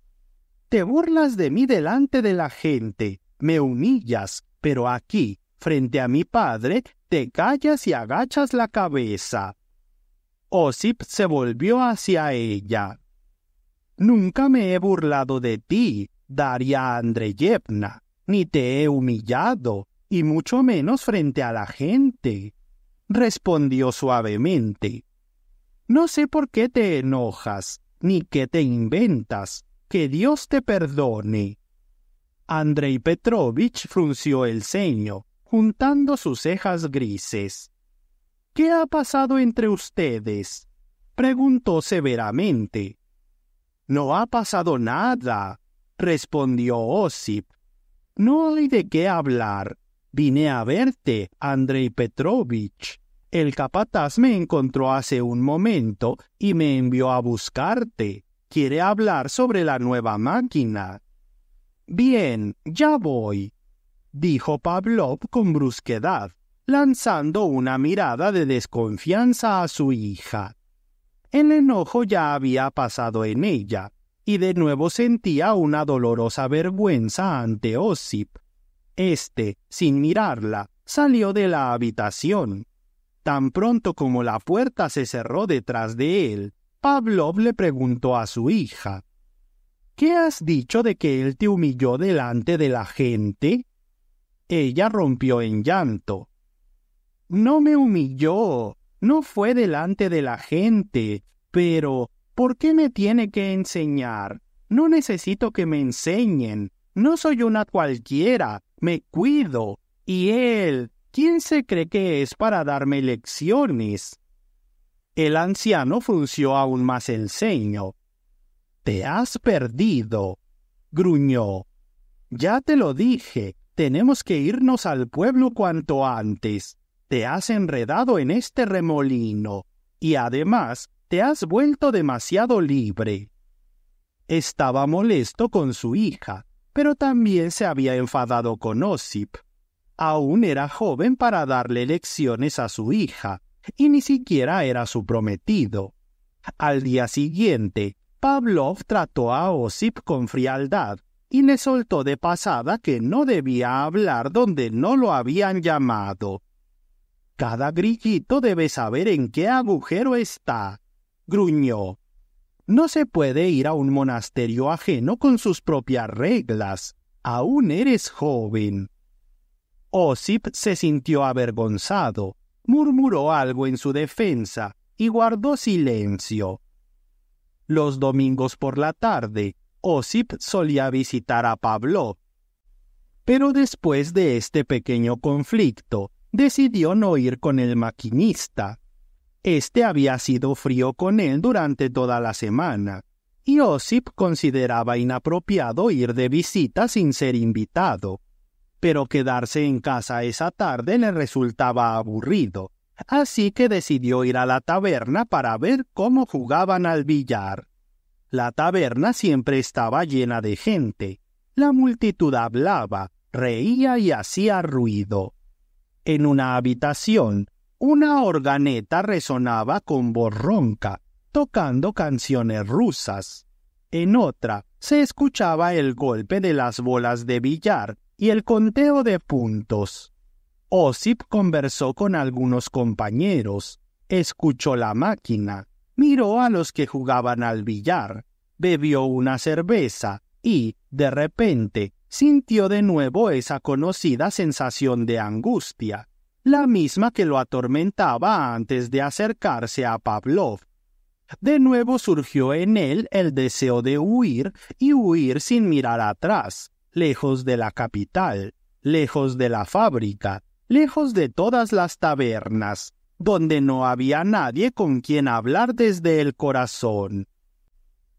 Te burlas de mí delante de la gente, me humillas, pero aquí, frente a mi padre, te callas y agachas la cabeza. Osip se volvió hacia ella. Nunca me he burlado de ti, Daria Andreyevna, ni te he humillado, y mucho menos frente a la gente, respondió suavemente. No sé por qué te enojas, ni qué te inventas. Que Dios te perdone. Andrei Petrovich frunció el ceño, juntando sus cejas grises. ¿Qué ha pasado entre ustedes? preguntó severamente. No ha pasado nada, respondió Osip. No hay de qué hablar. Vine a verte, Andrei Petrovich. El capataz me encontró hace un momento y me envió a buscarte. Quiere hablar sobre la nueva máquina. Bien, ya voy, dijo Pavlov con brusquedad, lanzando una mirada de desconfianza a su hija. El enojo ya había pasado en ella, y de nuevo sentía una dolorosa vergüenza ante Ossip. Este, sin mirarla, salió de la habitación, Tan pronto como la puerta se cerró detrás de él, Pavlov le preguntó a su hija ¿Qué has dicho de que él te humilló delante de la gente? Ella rompió en llanto. No me humilló, no fue delante de la gente, pero ¿por qué me tiene que enseñar? No necesito que me enseñen, no soy una cualquiera, me cuido. Y él, ¿Quién se cree que es para darme lecciones? El anciano frunció aún más el ceño. Te has perdido, gruñó. Ya te lo dije, tenemos que irnos al pueblo cuanto antes. Te has enredado en este remolino, y además te has vuelto demasiado libre. Estaba molesto con su hija, pero también se había enfadado con Osip aún era joven para darle lecciones a su hija, y ni siquiera era su prometido. Al día siguiente, Pavlov trató a Osip con frialdad y le soltó de pasada que no debía hablar donde no lo habían llamado. Cada grillito debe saber en qué agujero está, gruñó. No se puede ir a un monasterio ajeno con sus propias reglas. Aún eres joven. Osip se sintió avergonzado, murmuró algo en su defensa y guardó silencio. Los domingos por la tarde, Osip solía visitar a Pablo. Pero después de este pequeño conflicto, decidió no ir con el maquinista. Este había sido frío con él durante toda la semana, y Osip consideraba inapropiado ir de visita sin ser invitado pero quedarse en casa esa tarde le resultaba aburrido, así que decidió ir a la taberna para ver cómo jugaban al billar. La taberna siempre estaba llena de gente. La multitud hablaba, reía y hacía ruido. En una habitación, una organeta resonaba con voz ronca, tocando canciones rusas. En otra, se escuchaba el golpe de las bolas de billar y el conteo de puntos. Osip conversó con algunos compañeros, escuchó la máquina, miró a los que jugaban al billar, bebió una cerveza y, de repente, sintió de nuevo esa conocida sensación de angustia, la misma que lo atormentaba antes de acercarse a Pavlov. De nuevo surgió en él el deseo de huir y huir sin mirar atrás, lejos de la capital, lejos de la fábrica, lejos de todas las tabernas, donde no había nadie con quien hablar desde el corazón.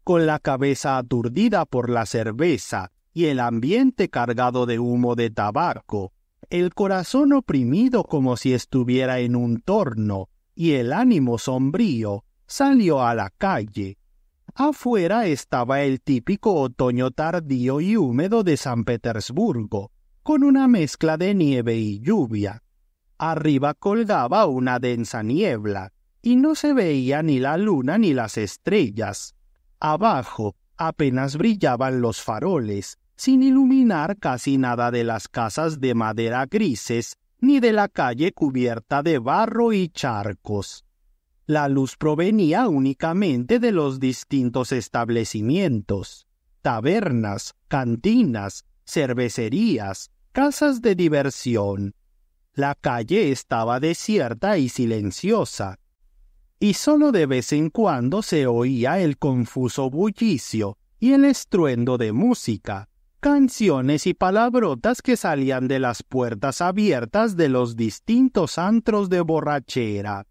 Con la cabeza aturdida por la cerveza y el ambiente cargado de humo de tabaco, el corazón oprimido como si estuviera en un torno y el ánimo sombrío, salió a la calle, Afuera estaba el típico otoño tardío y húmedo de San Petersburgo, con una mezcla de nieve y lluvia. Arriba colgaba una densa niebla, y no se veía ni la luna ni las estrellas. Abajo apenas brillaban los faroles, sin iluminar casi nada de las casas de madera grises, ni de la calle cubierta de barro y charcos. La luz provenía únicamente de los distintos establecimientos, tabernas, cantinas, cervecerías, casas de diversión. La calle estaba desierta y silenciosa, y sólo de vez en cuando se oía el confuso bullicio y el estruendo de música, canciones y palabrotas que salían de las puertas abiertas de los distintos antros de borrachera.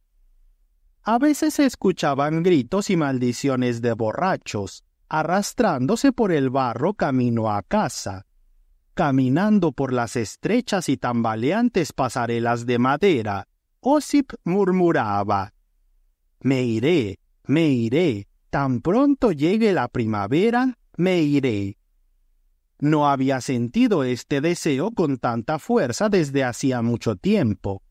A veces se escuchaban gritos y maldiciones de borrachos, arrastrándose por el barro camino a casa, caminando por las estrechas y tambaleantes pasarelas de madera, Osip murmuraba Me iré, me iré, tan pronto llegue la primavera, me iré. No había sentido este deseo con tanta fuerza desde hacía mucho tiempo.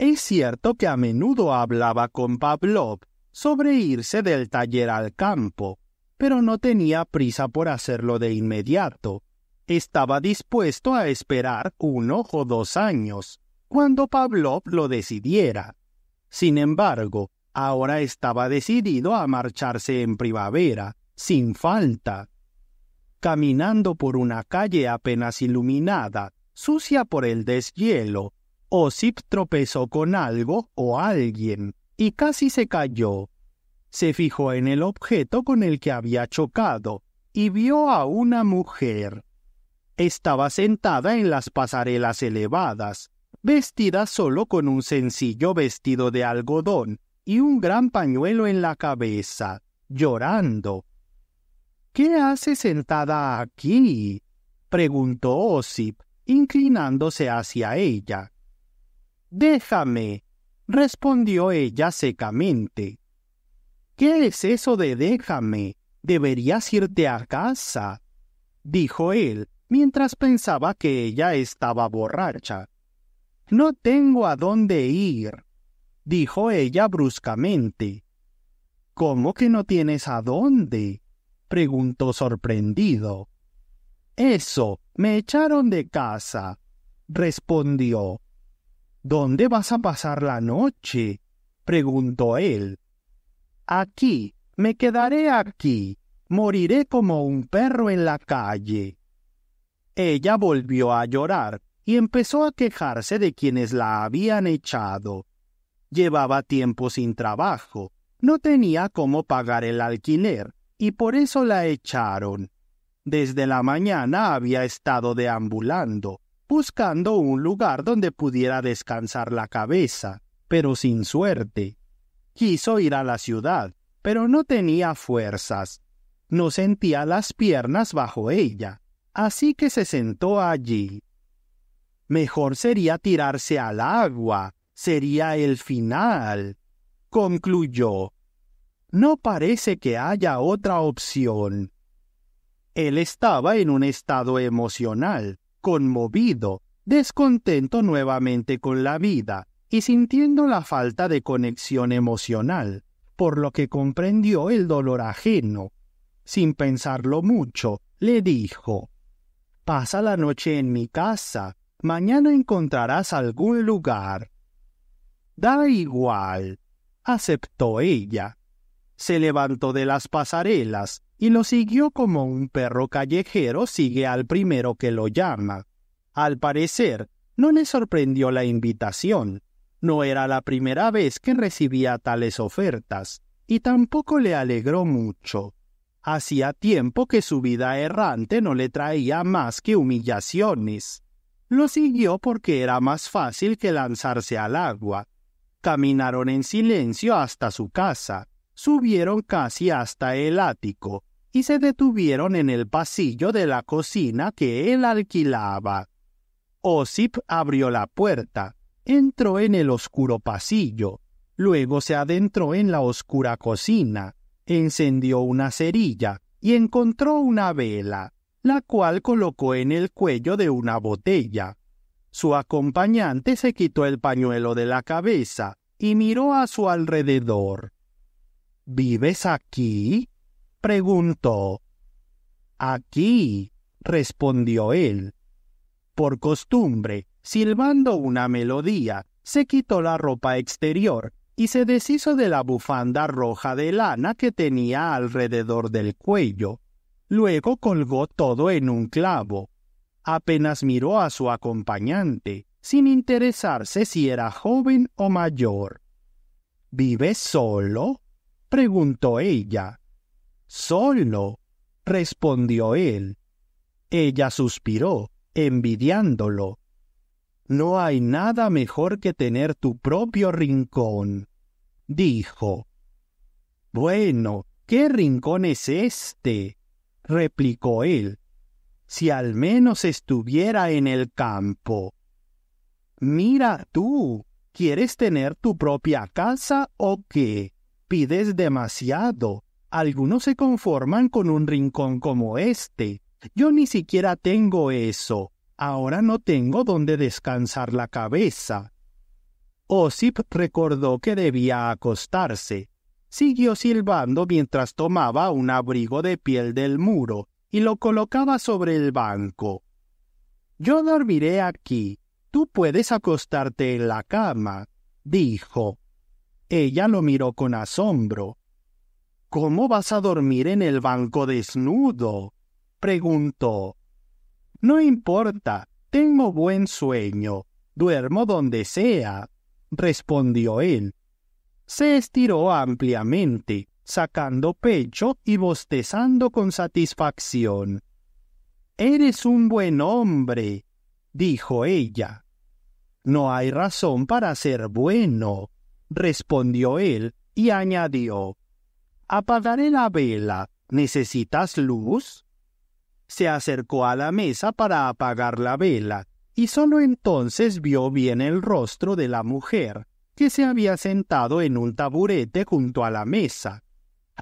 Es cierto que a menudo hablaba con Pavlov sobre irse del taller al campo, pero no tenía prisa por hacerlo de inmediato. Estaba dispuesto a esperar uno o dos años, cuando Pavlov lo decidiera. Sin embargo, ahora estaba decidido a marcharse en primavera, sin falta. Caminando por una calle apenas iluminada, sucia por el deshielo, Osip tropezó con algo o alguien y casi se cayó. Se fijó en el objeto con el que había chocado y vio a una mujer. Estaba sentada en las pasarelas elevadas, vestida solo con un sencillo vestido de algodón y un gran pañuelo en la cabeza, llorando. ¿Qué hace sentada aquí? preguntó Osip, inclinándose hacia ella. Déjame, respondió ella secamente. ¿Qué es eso de déjame? Deberías irte a casa, dijo él, mientras pensaba que ella estaba borracha. No tengo a dónde ir, dijo ella bruscamente. ¿Cómo que no tienes a dónde? preguntó sorprendido. Eso, me echaron de casa, respondió. ¿Dónde vas a pasar la noche? preguntó él. Aquí, me quedaré aquí, moriré como un perro en la calle. Ella volvió a llorar y empezó a quejarse de quienes la habían echado. Llevaba tiempo sin trabajo, no tenía cómo pagar el alquiler, y por eso la echaron. Desde la mañana había estado deambulando, buscando un lugar donde pudiera descansar la cabeza, pero sin suerte. Quiso ir a la ciudad, pero no tenía fuerzas. No sentía las piernas bajo ella, así que se sentó allí. Mejor sería tirarse al agua, sería el final, concluyó. No parece que haya otra opción. Él estaba en un estado emocional, conmovido, descontento nuevamente con la vida y sintiendo la falta de conexión emocional, por lo que comprendió el dolor ajeno. Sin pensarlo mucho, le dijo Pasa la noche en mi casa, mañana encontrarás algún lugar. Da igual, aceptó ella. Se levantó de las pasarelas, y lo siguió como un perro callejero sigue al primero que lo llama. Al parecer, no le sorprendió la invitación. No era la primera vez que recibía tales ofertas, y tampoco le alegró mucho. Hacía tiempo que su vida errante no le traía más que humillaciones. Lo siguió porque era más fácil que lanzarse al agua. Caminaron en silencio hasta su casa, subieron casi hasta el ático, se detuvieron en el pasillo de la cocina que él alquilaba. Osip abrió la puerta, entró en el oscuro pasillo, luego se adentró en la oscura cocina, encendió una cerilla y encontró una vela, la cual colocó en el cuello de una botella. Su acompañante se quitó el pañuelo de la cabeza y miró a su alrededor. ¿Vives aquí? preguntó. Aquí, respondió él. Por costumbre, silbando una melodía, se quitó la ropa exterior y se deshizo de la bufanda roja de lana que tenía alrededor del cuello. Luego colgó todo en un clavo. Apenas miró a su acompañante, sin interesarse si era joven o mayor. ¿Vives solo? preguntó ella. Solo, respondió él. Ella suspiró, envidiándolo. No hay nada mejor que tener tu propio rincón, dijo. Bueno, ¿qué rincón es este? replicó él. Si al menos estuviera en el campo. Mira tú, ¿quieres tener tu propia casa o qué? Pides demasiado. Algunos se conforman con un rincón como este. Yo ni siquiera tengo eso. Ahora no tengo donde descansar la cabeza. Osip recordó que debía acostarse. Siguió silbando mientras tomaba un abrigo de piel del muro y lo colocaba sobre el banco. Yo dormiré aquí. Tú puedes acostarte en la cama, dijo. Ella lo miró con asombro. ¿Cómo vas a dormir en el banco desnudo? preguntó. No importa, tengo buen sueño, duermo donde sea, respondió él. Se estiró ampliamente, sacando pecho y bostezando con satisfacción. Eres un buen hombre, dijo ella. No hay razón para ser bueno, respondió él y añadió. Apagaré la vela. ¿Necesitas luz? Se acercó a la mesa para apagar la vela, y sólo entonces vio bien el rostro de la mujer, que se había sentado en un taburete junto a la mesa.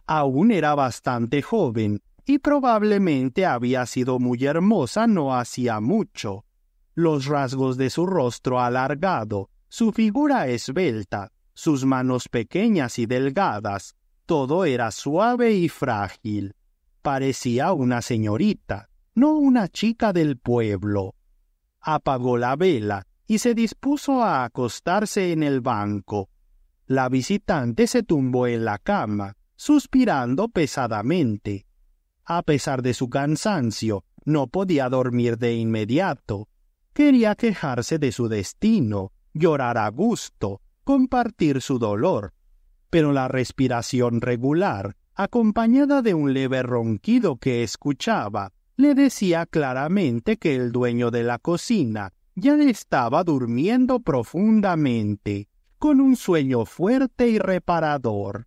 Aún era bastante joven, y probablemente había sido muy hermosa no hacía mucho. Los rasgos de su rostro alargado, su figura esbelta, sus manos pequeñas y delgadas, todo era suave y frágil. Parecía una señorita, no una chica del pueblo. Apagó la vela y se dispuso a acostarse en el banco. La visitante se tumbó en la cama, suspirando pesadamente. A pesar de su cansancio, no podía dormir de inmediato. Quería quejarse de su destino, llorar a gusto, compartir su dolor, pero la respiración regular, acompañada de un leve ronquido que escuchaba, le decía claramente que el dueño de la cocina ya estaba durmiendo profundamente, con un sueño fuerte y reparador.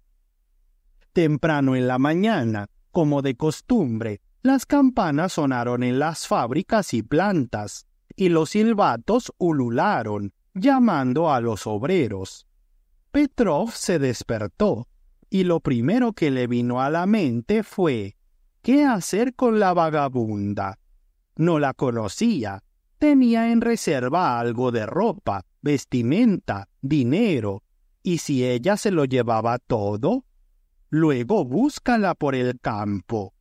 Temprano en la mañana, como de costumbre, las campanas sonaron en las fábricas y plantas, y los silbatos ulularon, llamando a los obreros. Petrov se despertó y lo primero que le vino a la mente fue ¿qué hacer con la vagabunda? No la conocía. Tenía en reserva algo de ropa, vestimenta, dinero, y si ella se lo llevaba todo, luego búscala por el campo.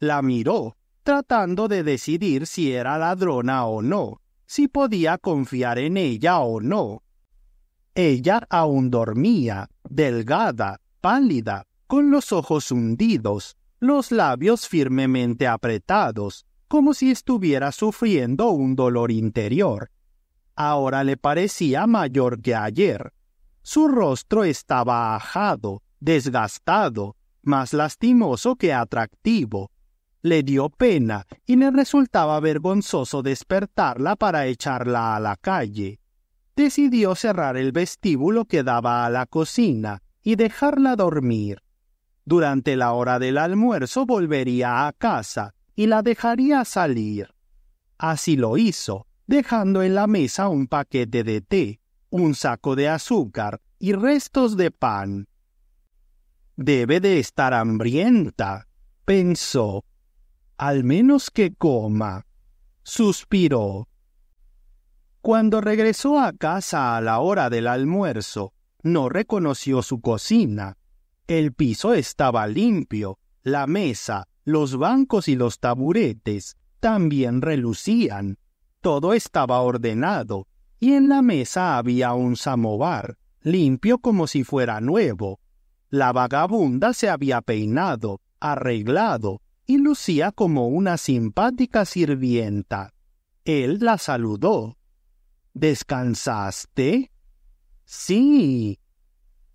La miró, tratando de decidir si era ladrona o no, si podía confiar en ella o no, ella aún dormía, delgada, pálida, con los ojos hundidos, los labios firmemente apretados, como si estuviera sufriendo un dolor interior. Ahora le parecía mayor que ayer. Su rostro estaba ajado, desgastado, más lastimoso que atractivo. Le dio pena y le resultaba vergonzoso despertarla para echarla a la calle decidió cerrar el vestíbulo que daba a la cocina y dejarla dormir. Durante la hora del almuerzo volvería a casa y la dejaría salir. Así lo hizo, dejando en la mesa un paquete de té, un saco de azúcar y restos de pan. Debe de estar hambrienta, pensó. Al menos que coma. Suspiró. Cuando regresó a casa a la hora del almuerzo, no reconoció su cocina. El piso estaba limpio, la mesa, los bancos y los taburetes también relucían. Todo estaba ordenado, y en la mesa había un samovar, limpio como si fuera nuevo. La vagabunda se había peinado, arreglado, y lucía como una simpática sirvienta. Él la saludó ¿Descansaste? Sí.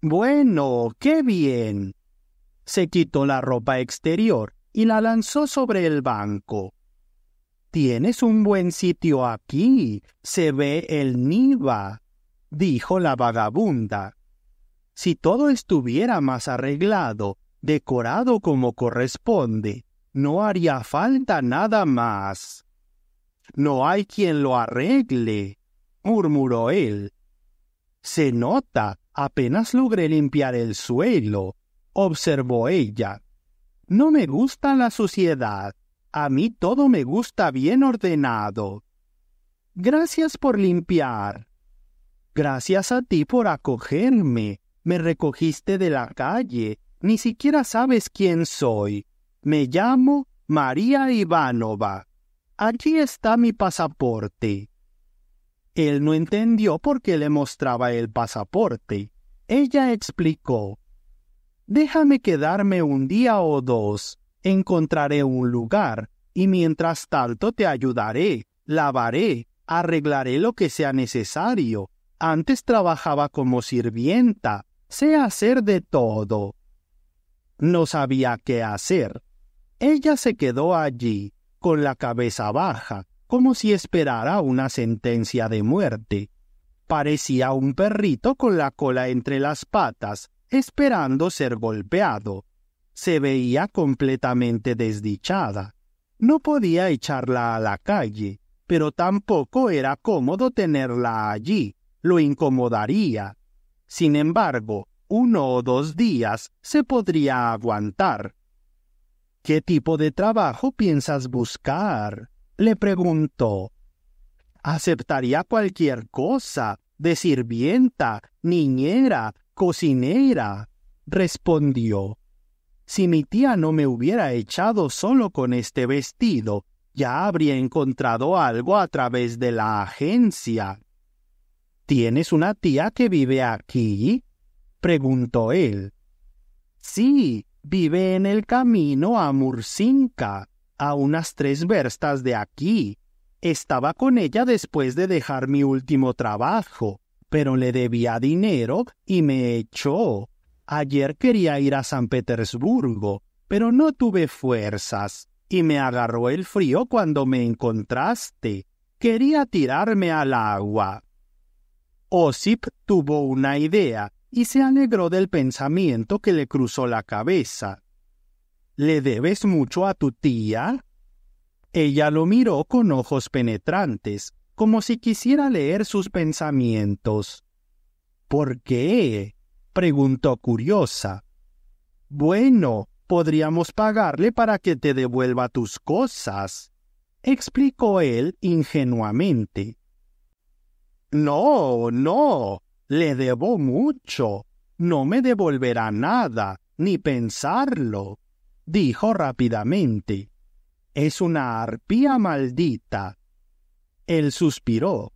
Bueno, qué bien. Se quitó la ropa exterior y la lanzó sobre el banco. Tienes un buen sitio aquí. Se ve el Niva, dijo la vagabunda. Si todo estuviera más arreglado, decorado como corresponde, no haría falta nada más. No hay quien lo arregle murmuró él. Se nota, apenas logré limpiar el suelo, observó ella. No me gusta la suciedad. A mí todo me gusta bien ordenado. Gracias por limpiar. Gracias a ti por acogerme. Me recogiste de la calle. Ni siquiera sabes quién soy. Me llamo María Ivanova. Allí está mi pasaporte. Él no entendió por qué le mostraba el pasaporte. Ella explicó, Déjame quedarme un día o dos, encontraré un lugar, y mientras tanto te ayudaré, lavaré, arreglaré lo que sea necesario. Antes trabajaba como sirvienta, sé hacer de todo. No sabía qué hacer. Ella se quedó allí, con la cabeza baja, como si esperara una sentencia de muerte. Parecía un perrito con la cola entre las patas, esperando ser golpeado. Se veía completamente desdichada. No podía echarla a la calle, pero tampoco era cómodo tenerla allí, lo incomodaría. Sin embargo, uno o dos días se podría aguantar. ¿Qué tipo de trabajo piensas buscar? le preguntó, ¿aceptaría cualquier cosa de sirvienta, niñera, cocinera? Respondió, si mi tía no me hubiera echado solo con este vestido, ya habría encontrado algo a través de la agencia. ¿Tienes una tía que vive aquí? preguntó él. Sí, vive en el camino a Mursinca a unas tres verstas de aquí. Estaba con ella después de dejar mi último trabajo, pero le debía dinero y me echó. Ayer quería ir a San Petersburgo, pero no tuve fuerzas, y me agarró el frío cuando me encontraste. Quería tirarme al agua. Osip tuvo una idea y se alegró del pensamiento que le cruzó la cabeza. ¿Le debes mucho a tu tía? Ella lo miró con ojos penetrantes, como si quisiera leer sus pensamientos. ¿Por qué? preguntó curiosa. Bueno, podríamos pagarle para que te devuelva tus cosas, explicó él ingenuamente. No, no, le debo mucho. No me devolverá nada, ni pensarlo dijo rápidamente. Es una arpía maldita. Él suspiró.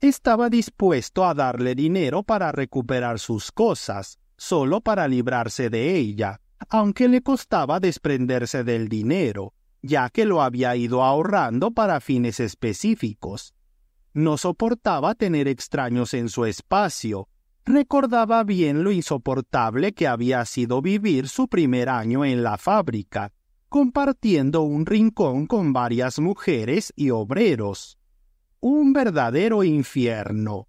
Estaba dispuesto a darle dinero para recuperar sus cosas, solo para librarse de ella, aunque le costaba desprenderse del dinero, ya que lo había ido ahorrando para fines específicos. No soportaba tener extraños en su espacio, recordaba bien lo insoportable que había sido vivir su primer año en la fábrica, compartiendo un rincón con varias mujeres y obreros. Un verdadero infierno.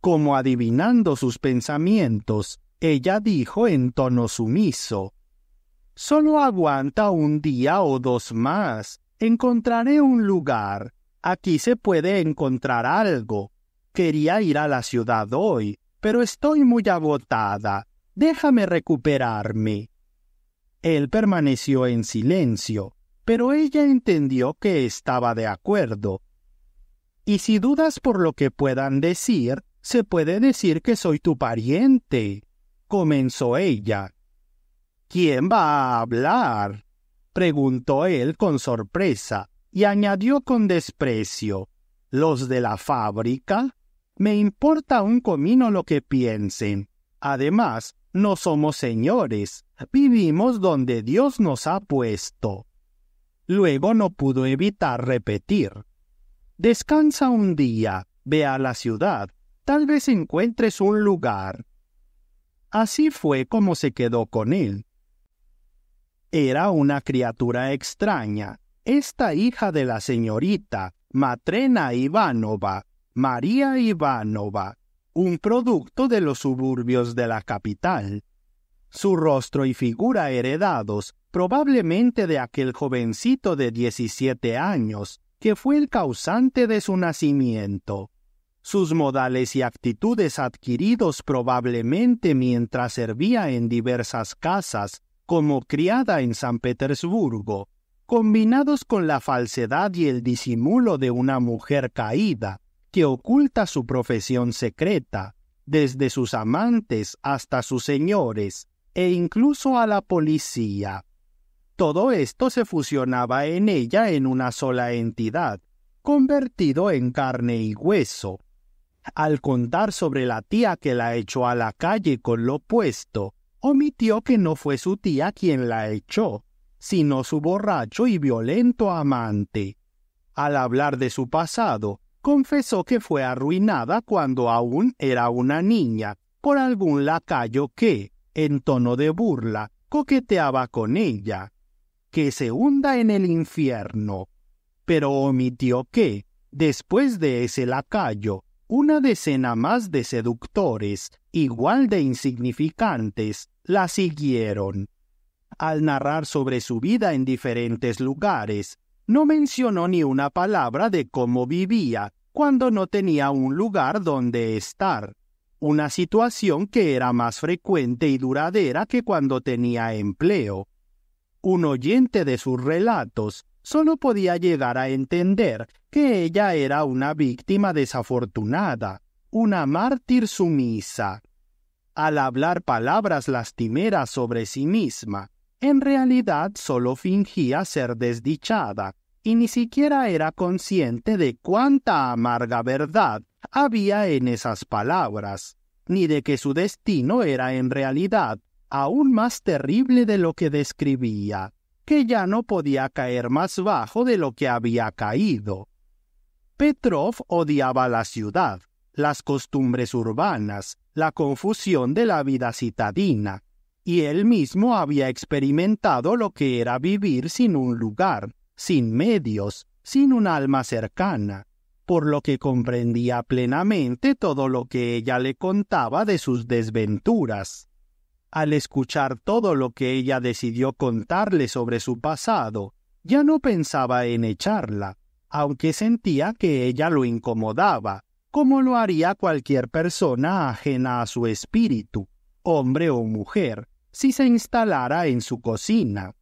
Como adivinando sus pensamientos, ella dijo en tono sumiso Solo aguanta un día o dos más. Encontraré un lugar. Aquí se puede encontrar algo. Quería ir a la ciudad hoy, pero estoy muy agotada. Déjame recuperarme. Él permaneció en silencio, pero ella entendió que estaba de acuerdo. Y si dudas por lo que puedan decir, se puede decir que soy tu pariente, comenzó ella. ¿Quién va a hablar? preguntó él con sorpresa y añadió con desprecio. ¿Los de la fábrica? Me importa un comino lo que piensen. Además, no somos señores, vivimos donde Dios nos ha puesto. Luego no pudo evitar repetir. Descansa un día, ve a la ciudad, tal vez encuentres un lugar. Así fue como se quedó con él. Era una criatura extraña, esta hija de la señorita Matrena Ivanova, María Ivánova, un producto de los suburbios de la capital. Su rostro y figura heredados probablemente de aquel jovencito de 17 años que fue el causante de su nacimiento. Sus modales y actitudes adquiridos probablemente mientras servía en diversas casas como criada en San Petersburgo, combinados con la falsedad y el disimulo de una mujer caída, que oculta su profesión secreta, desde sus amantes hasta sus señores e incluso a la policía. Todo esto se fusionaba en ella en una sola entidad, convertido en carne y hueso. Al contar sobre la tía que la echó a la calle con lo puesto, omitió que no fue su tía quien la echó, sino su borracho y violento amante. Al hablar de su pasado, confesó que fue arruinada cuando aún era una niña por algún lacayo que, en tono de burla, coqueteaba con ella. Que se hunda en el infierno. Pero omitió que, después de ese lacayo, una decena más de seductores, igual de insignificantes, la siguieron. Al narrar sobre su vida en diferentes lugares, no mencionó ni una palabra de cómo vivía, cuando no tenía un lugar donde estar, una situación que era más frecuente y duradera que cuando tenía empleo. Un oyente de sus relatos solo podía llegar a entender que ella era una víctima desafortunada, una mártir sumisa. Al hablar palabras lastimeras sobre sí misma, en realidad solo fingía ser desdichada, y ni siquiera era consciente de cuánta amarga verdad había en esas palabras, ni de que su destino era en realidad aún más terrible de lo que describía, que ya no podía caer más bajo de lo que había caído. Petrov odiaba la ciudad, las costumbres urbanas, la confusión de la vida citadina, y él mismo había experimentado lo que era vivir sin un lugar, sin medios, sin un alma cercana, por lo que comprendía plenamente todo lo que ella le contaba de sus desventuras. Al escuchar todo lo que ella decidió contarle sobre su pasado, ya no pensaba en echarla, aunque sentía que ella lo incomodaba, como lo haría cualquier persona ajena a su espíritu, hombre o mujer, si se instalara en su cocina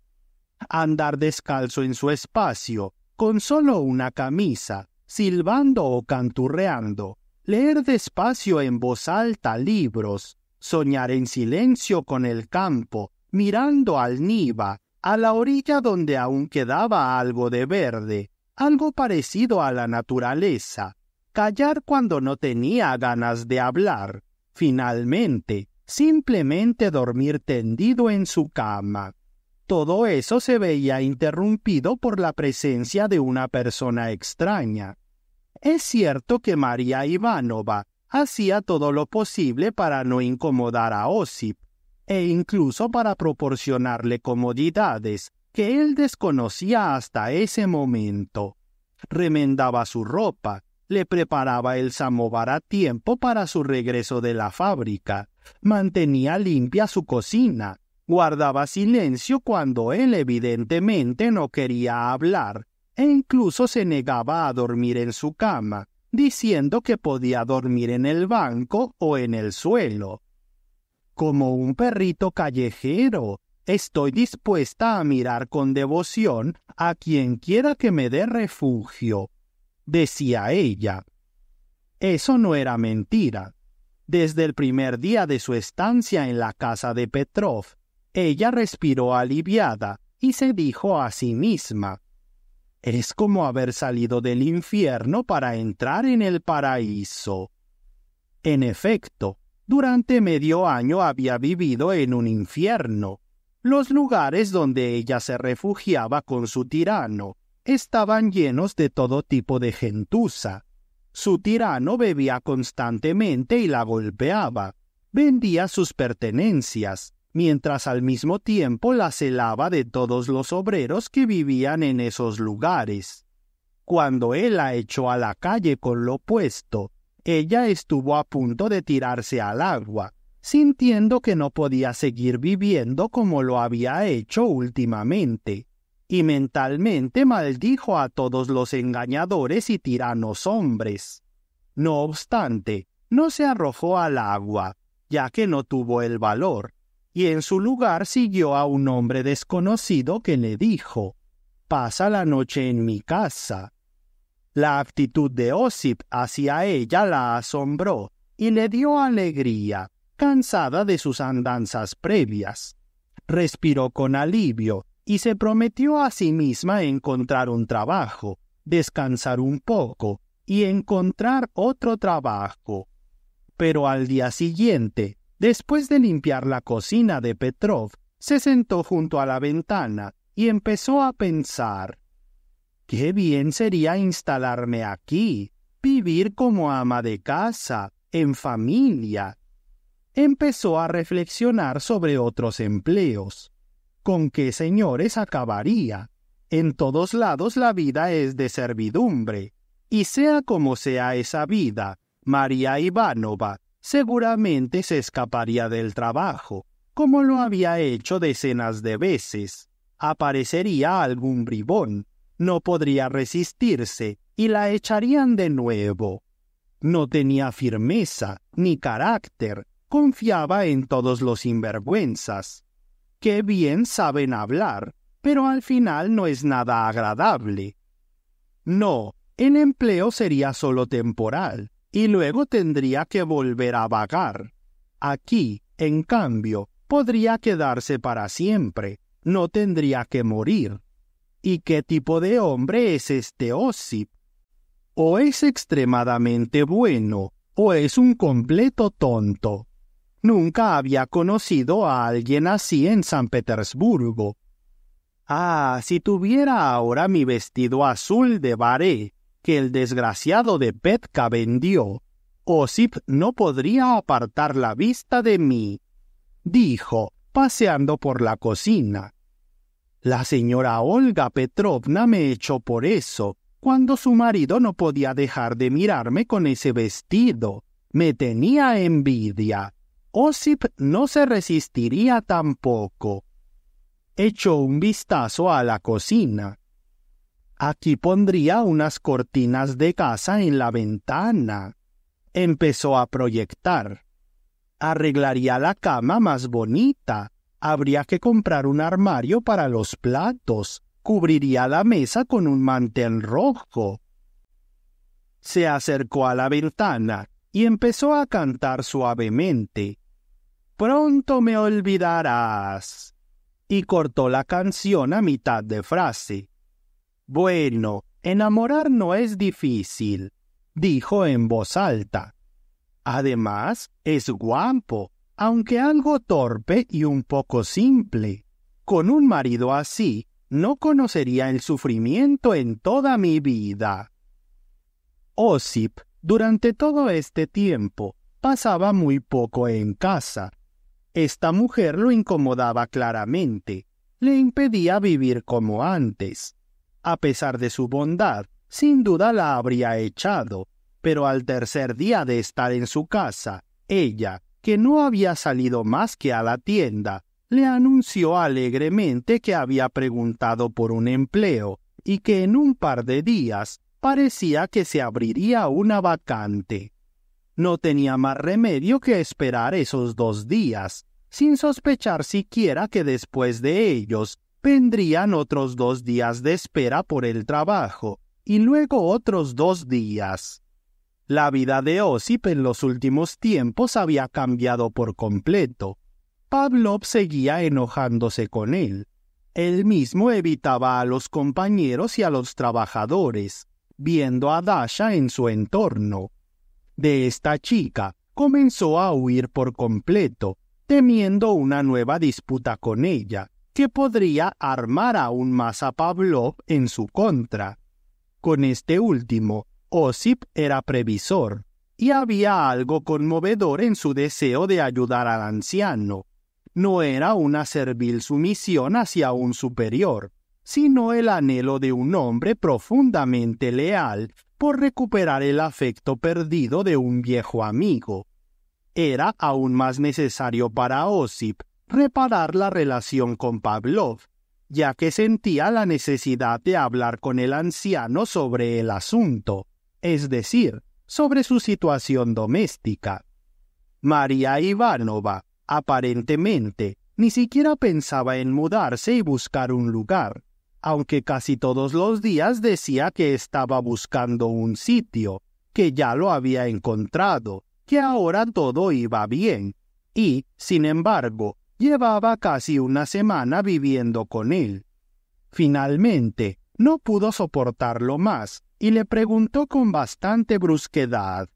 andar descalzo en su espacio, con solo una camisa, silbando o canturreando, leer despacio en voz alta libros, soñar en silencio con el campo, mirando al Niva, a la orilla donde aún quedaba algo de verde, algo parecido a la naturaleza, callar cuando no tenía ganas de hablar, finalmente, simplemente dormir tendido en su cama todo eso se veía interrumpido por la presencia de una persona extraña. Es cierto que María Ivánova hacía todo lo posible para no incomodar a Osip, e incluso para proporcionarle comodidades que él desconocía hasta ese momento. Remendaba su ropa, le preparaba el samovar a tiempo para su regreso de la fábrica, mantenía limpia su cocina, guardaba silencio cuando él evidentemente no quería hablar e incluso se negaba a dormir en su cama, diciendo que podía dormir en el banco o en el suelo. Como un perrito callejero, estoy dispuesta a mirar con devoción a quien quiera que me dé refugio, decía ella. Eso no era mentira. Desde el primer día de su estancia en la casa de Petrov, ella respiró aliviada y se dijo a sí misma Es como haber salido del infierno para entrar en el paraíso. En efecto, durante medio año había vivido en un infierno. Los lugares donde ella se refugiaba con su tirano estaban llenos de todo tipo de gentuza. Su tirano bebía constantemente y la golpeaba, vendía sus pertenencias, mientras al mismo tiempo la celaba de todos los obreros que vivían en esos lugares. Cuando él la echó a la calle con lo puesto, ella estuvo a punto de tirarse al agua, sintiendo que no podía seguir viviendo como lo había hecho últimamente, y mentalmente maldijo a todos los engañadores y tiranos hombres. No obstante, no se arrojó al agua, ya que no tuvo el valor, y en su lugar siguió a un hombre desconocido que le dijo Pasa la noche en mi casa. La actitud de Osip hacia ella la asombró y le dio alegría, cansada de sus andanzas previas. Respiró con alivio y se prometió a sí misma encontrar un trabajo, descansar un poco y encontrar otro trabajo. Pero al día siguiente Después de limpiar la cocina de Petrov, se sentó junto a la ventana y empezó a pensar Qué bien sería instalarme aquí, vivir como ama de casa, en familia. Empezó a reflexionar sobre otros empleos. ¿Con qué señores acabaría? En todos lados la vida es de servidumbre, y sea como sea esa vida, María Ivanova seguramente se escaparía del trabajo, como lo había hecho decenas de veces. Aparecería algún bribón, no podría resistirse y la echarían de nuevo. No tenía firmeza ni carácter, confiaba en todos los invergüenzas. Qué bien saben hablar, pero al final no es nada agradable. No, el empleo sería solo temporal, y luego tendría que volver a vagar. Aquí, en cambio, podría quedarse para siempre, no tendría que morir. ¿Y qué tipo de hombre es este Osip? O es extremadamente bueno, o es un completo tonto. Nunca había conocido a alguien así en San Petersburgo. Ah, si tuviera ahora mi vestido azul de baré, que el desgraciado de Petka vendió, Osip no podría apartar la vista de mí, dijo, paseando por la cocina. La señora Olga Petrovna me echó por eso, cuando su marido no podía dejar de mirarme con ese vestido. Me tenía envidia. Osip no se resistiría tampoco. Echó un vistazo a la cocina. Aquí pondría unas cortinas de casa en la ventana. Empezó a proyectar. Arreglaría la cama más bonita. Habría que comprar un armario para los platos. Cubriría la mesa con un mantel rojo. Se acercó a la ventana y empezó a cantar suavemente. Pronto me olvidarás. Y cortó la canción a mitad de frase. Bueno, enamorar no es difícil, dijo en voz alta. Además, es guapo, aunque algo torpe y un poco simple. Con un marido así, no conocería el sufrimiento en toda mi vida. Osip, durante todo este tiempo, pasaba muy poco en casa. Esta mujer lo incomodaba claramente, le impedía vivir como antes a pesar de su bondad, sin duda la habría echado, pero al tercer día de estar en su casa, ella, que no había salido más que a la tienda, le anunció alegremente que había preguntado por un empleo y que en un par de días parecía que se abriría una vacante. No tenía más remedio que esperar esos dos días, sin sospechar siquiera que después de ellos vendrían otros dos días de espera por el trabajo, y luego otros dos días. La vida de Osip en los últimos tiempos había cambiado por completo. Pavlov seguía enojándose con él. Él mismo evitaba a los compañeros y a los trabajadores, viendo a Dasha en su entorno. De esta chica comenzó a huir por completo, temiendo una nueva disputa con ella, que podría armar aún más a Pavlov en su contra. Con este último, Osip era previsor, y había algo conmovedor en su deseo de ayudar al anciano. No era una servil sumisión hacia un superior, sino el anhelo de un hombre profundamente leal por recuperar el afecto perdido de un viejo amigo. Era aún más necesario para Osip reparar la relación con Pavlov, ya que sentía la necesidad de hablar con el anciano sobre el asunto, es decir, sobre su situación doméstica. María Ivanova, aparentemente, ni siquiera pensaba en mudarse y buscar un lugar, aunque casi todos los días decía que estaba buscando un sitio, que ya lo había encontrado, que ahora todo iba bien, y, sin embargo, Llevaba casi una semana viviendo con él. Finalmente, no pudo soportarlo más y le preguntó con bastante brusquedad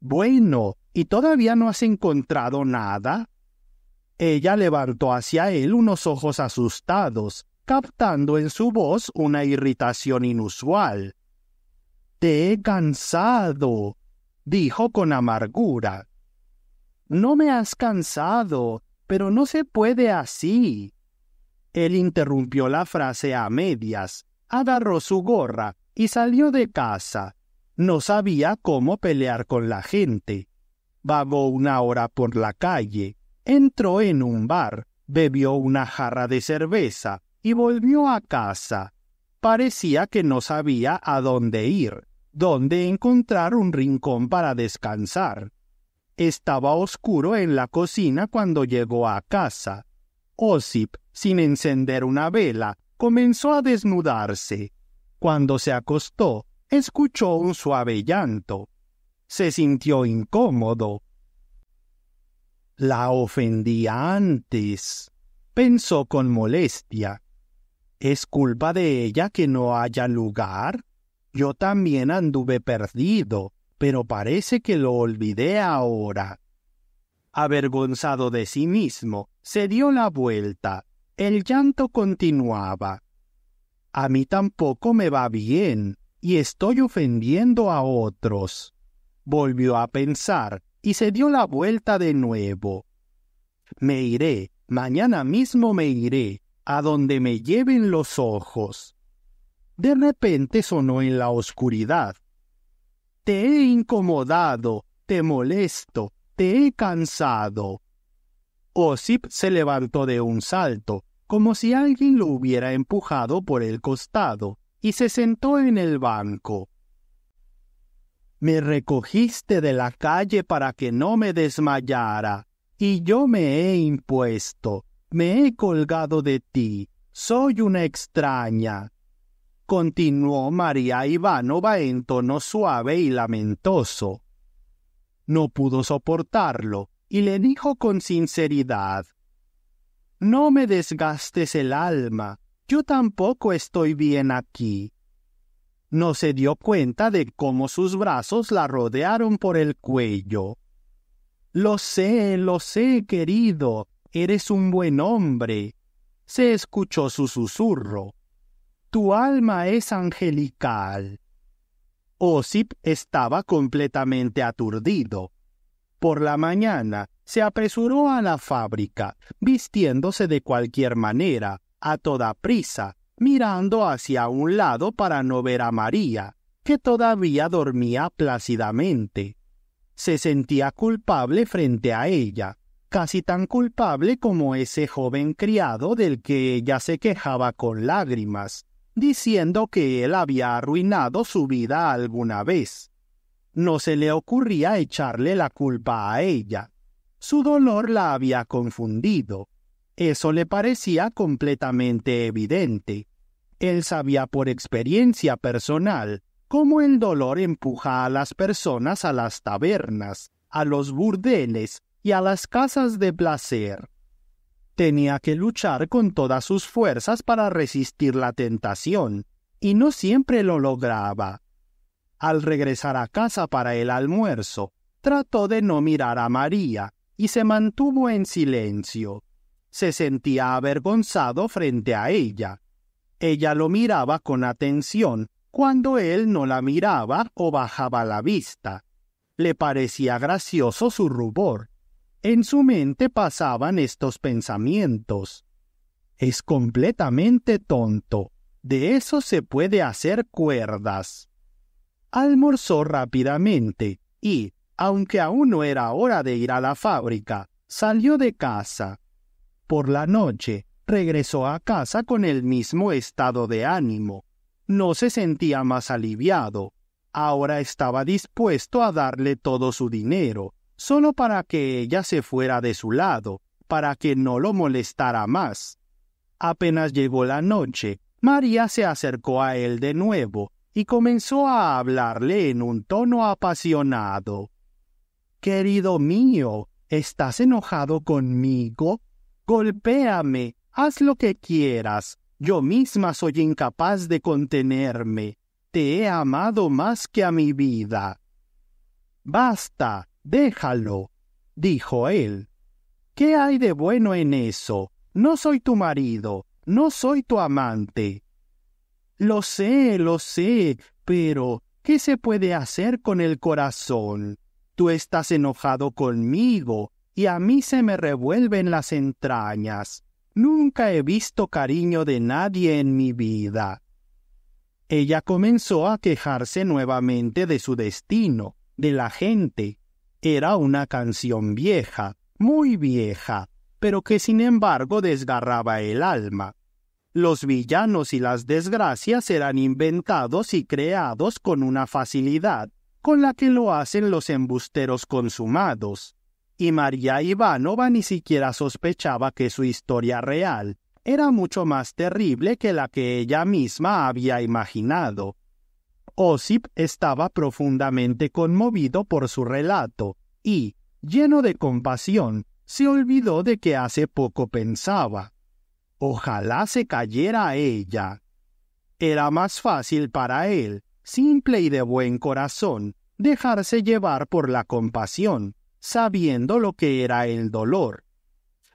Bueno, ¿y todavía no has encontrado nada? Ella levantó hacia él unos ojos asustados, captando en su voz una irritación inusual. Te he cansado, dijo con amargura. No me has cansado, pero no se puede así. Él interrumpió la frase a medias, agarró su gorra y salió de casa. No sabía cómo pelear con la gente. Vagó una hora por la calle, entró en un bar, bebió una jarra de cerveza y volvió a casa. Parecía que no sabía a dónde ir, dónde encontrar un rincón para descansar. Estaba oscuro en la cocina cuando llegó a casa. Osip, sin encender una vela, comenzó a desnudarse. Cuando se acostó, escuchó un suave llanto. Se sintió incómodo. La ofendía antes, pensó con molestia. ¿Es culpa de ella que no haya lugar? Yo también anduve perdido pero parece que lo olvidé ahora. Avergonzado de sí mismo, se dio la vuelta. El llanto continuaba. A mí tampoco me va bien, y estoy ofendiendo a otros. Volvió a pensar y se dio la vuelta de nuevo. Me iré, mañana mismo me iré, a donde me lleven los ojos. De repente sonó en la oscuridad te he incomodado, te molesto, te he cansado. Osip se levantó de un salto, como si alguien lo hubiera empujado por el costado, y se sentó en el banco. Me recogiste de la calle para que no me desmayara, y yo me he impuesto, me he colgado de ti, soy una extraña, continuó María Ivanova en tono suave y lamentoso. No pudo soportarlo y le dijo con sinceridad No me desgastes el alma, yo tampoco estoy bien aquí. No se dio cuenta de cómo sus brazos la rodearon por el cuello. Lo sé, lo sé, querido, eres un buen hombre. Se escuchó su susurro tu alma es angelical. Osip estaba completamente aturdido. Por la mañana se apresuró a la fábrica, vistiéndose de cualquier manera, a toda prisa, mirando hacia un lado para no ver a María, que todavía dormía plácidamente. Se sentía culpable frente a ella, casi tan culpable como ese joven criado del que ella se quejaba con lágrimas, diciendo que él había arruinado su vida alguna vez. No se le ocurría echarle la culpa a ella. Su dolor la había confundido. Eso le parecía completamente evidente. Él sabía por experiencia personal cómo el dolor empuja a las personas a las tabernas, a los burdeles y a las casas de placer tenía que luchar con todas sus fuerzas para resistir la tentación, y no siempre lo lograba. Al regresar a casa para el almuerzo, trató de no mirar a María y se mantuvo en silencio. Se sentía avergonzado frente a ella. Ella lo miraba con atención cuando él no la miraba o bajaba la vista. Le parecía gracioso su rubor, en su mente pasaban estos pensamientos. Es completamente tonto. De eso se puede hacer cuerdas. Almorzó rápidamente y, aunque aún no era hora de ir a la fábrica, salió de casa. Por la noche, regresó a casa con el mismo estado de ánimo. No se sentía más aliviado. Ahora estaba dispuesto a darle todo su dinero, solo para que ella se fuera de su lado, para que no lo molestara más. Apenas llegó la noche, María se acercó a él de nuevo y comenzó a hablarle en un tono apasionado. Querido mío, ¿estás enojado conmigo? Golpéame, haz lo que quieras. Yo misma soy incapaz de contenerme. Te he amado más que a mi vida. Basta, Déjalo, dijo él. ¿Qué hay de bueno en eso? No soy tu marido, no soy tu amante. Lo sé, lo sé, pero ¿qué se puede hacer con el corazón? Tú estás enojado conmigo, y a mí se me revuelven las entrañas. Nunca he visto cariño de nadie en mi vida. Ella comenzó a quejarse nuevamente de su destino, de la gente, era una canción vieja, muy vieja, pero que sin embargo desgarraba el alma. Los villanos y las desgracias eran inventados y creados con una facilidad con la que lo hacen los embusteros consumados. Y María Ivánova ni siquiera sospechaba que su historia real era mucho más terrible que la que ella misma había imaginado. Osip estaba profundamente conmovido por su relato y, lleno de compasión, se olvidó de que hace poco pensaba. Ojalá se cayera ella. Era más fácil para él, simple y de buen corazón, dejarse llevar por la compasión, sabiendo lo que era el dolor.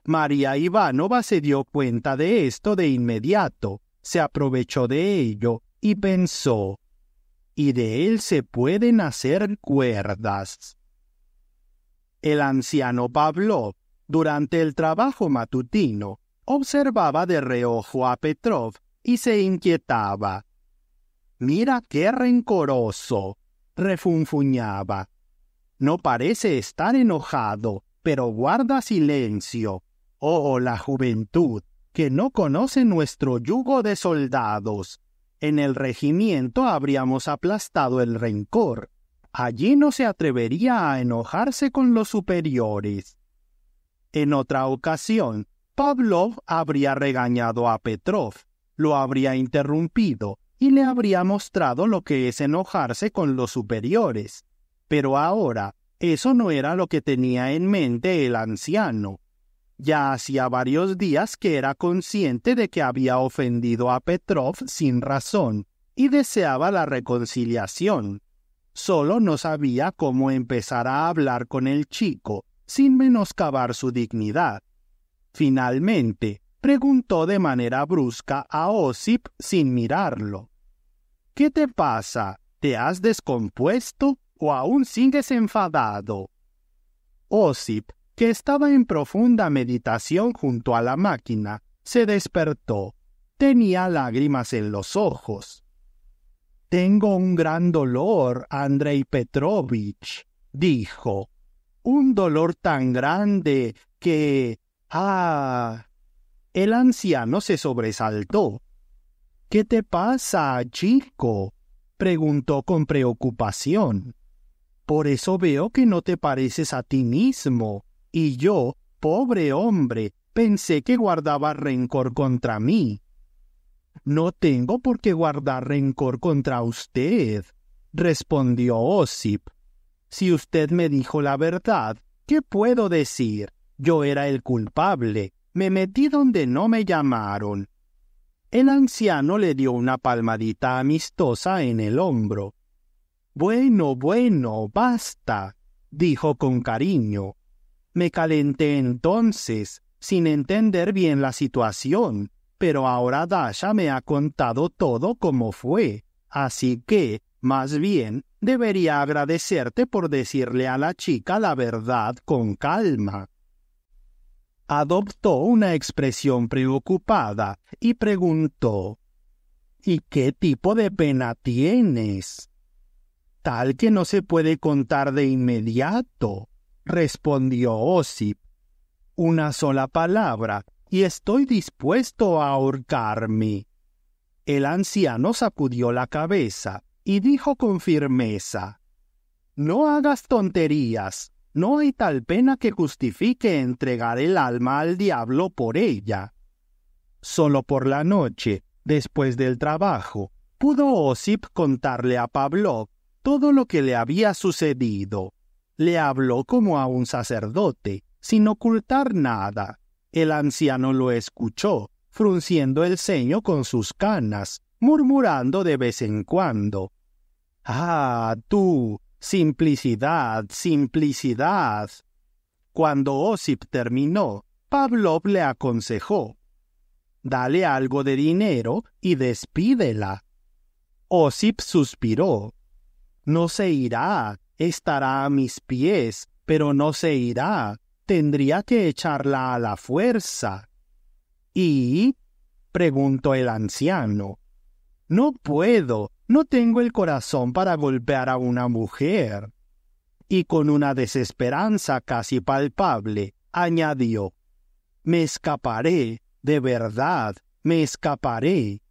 María Ivánova se dio cuenta de esto de inmediato, se aprovechó de ello y pensó y de él se pueden hacer cuerdas. El anciano Pablo, durante el trabajo matutino, observaba de reojo a Petrov y se inquietaba. Mira qué rencoroso, refunfuñaba. No parece estar enojado, pero guarda silencio. Oh, oh la juventud, que no conoce nuestro yugo de soldados. En el regimiento habríamos aplastado el rencor. Allí no se atrevería a enojarse con los superiores. En otra ocasión, Pavlov habría regañado a Petrov, lo habría interrumpido y le habría mostrado lo que es enojarse con los superiores. Pero ahora, eso no era lo que tenía en mente el anciano. Ya hacía varios días que era consciente de que había ofendido a Petrov sin razón y deseaba la reconciliación. Solo no sabía cómo empezar a hablar con el chico, sin menoscabar su dignidad. Finalmente, preguntó de manera brusca a Osip sin mirarlo. ¿Qué te pasa? ¿Te has descompuesto o aún sigues enfadado? Osip que estaba en profunda meditación junto a la máquina, se despertó. Tenía lágrimas en los ojos. Tengo un gran dolor, Andrei Petrovich, dijo. Un dolor tan grande que... Ah. El anciano se sobresaltó. ¿Qué te pasa, chico? preguntó con preocupación. Por eso veo que no te pareces a ti mismo. Y yo, pobre hombre, pensé que guardaba rencor contra mí. No tengo por qué guardar rencor contra usted, respondió Osip. Si usted me dijo la verdad, ¿qué puedo decir? Yo era el culpable. Me metí donde no me llamaron. El anciano le dio una palmadita amistosa en el hombro. Bueno, bueno, basta, dijo con cariño. Me calenté entonces, sin entender bien la situación, pero ahora Dasha me ha contado todo como fue, así que, más bien, debería agradecerte por decirle a la chica la verdad con calma. Adoptó una expresión preocupada y preguntó ¿Y qué tipo de pena tienes? Tal que no se puede contar de inmediato respondió Osip. Una sola palabra, y estoy dispuesto a ahorcarme. El anciano sacudió la cabeza y dijo con firmeza No hagas tonterías. No hay tal pena que justifique entregar el alma al diablo por ella. Solo por la noche, después del trabajo, pudo Osip contarle a Pavlov todo lo que le había sucedido le habló como a un sacerdote, sin ocultar nada. El anciano lo escuchó, frunciendo el ceño con sus canas, murmurando de vez en cuando. Ah, tú, simplicidad, simplicidad. Cuando Osip terminó, Pavlov le aconsejó. Dale algo de dinero y despídela. Osip suspiró. No se irá, estará a mis pies, pero no se irá, tendría que echarla a la fuerza. ¿Y? preguntó el anciano. No puedo, no tengo el corazón para golpear a una mujer. Y con una desesperanza casi palpable, añadió, Me escaparé, de verdad, me escaparé.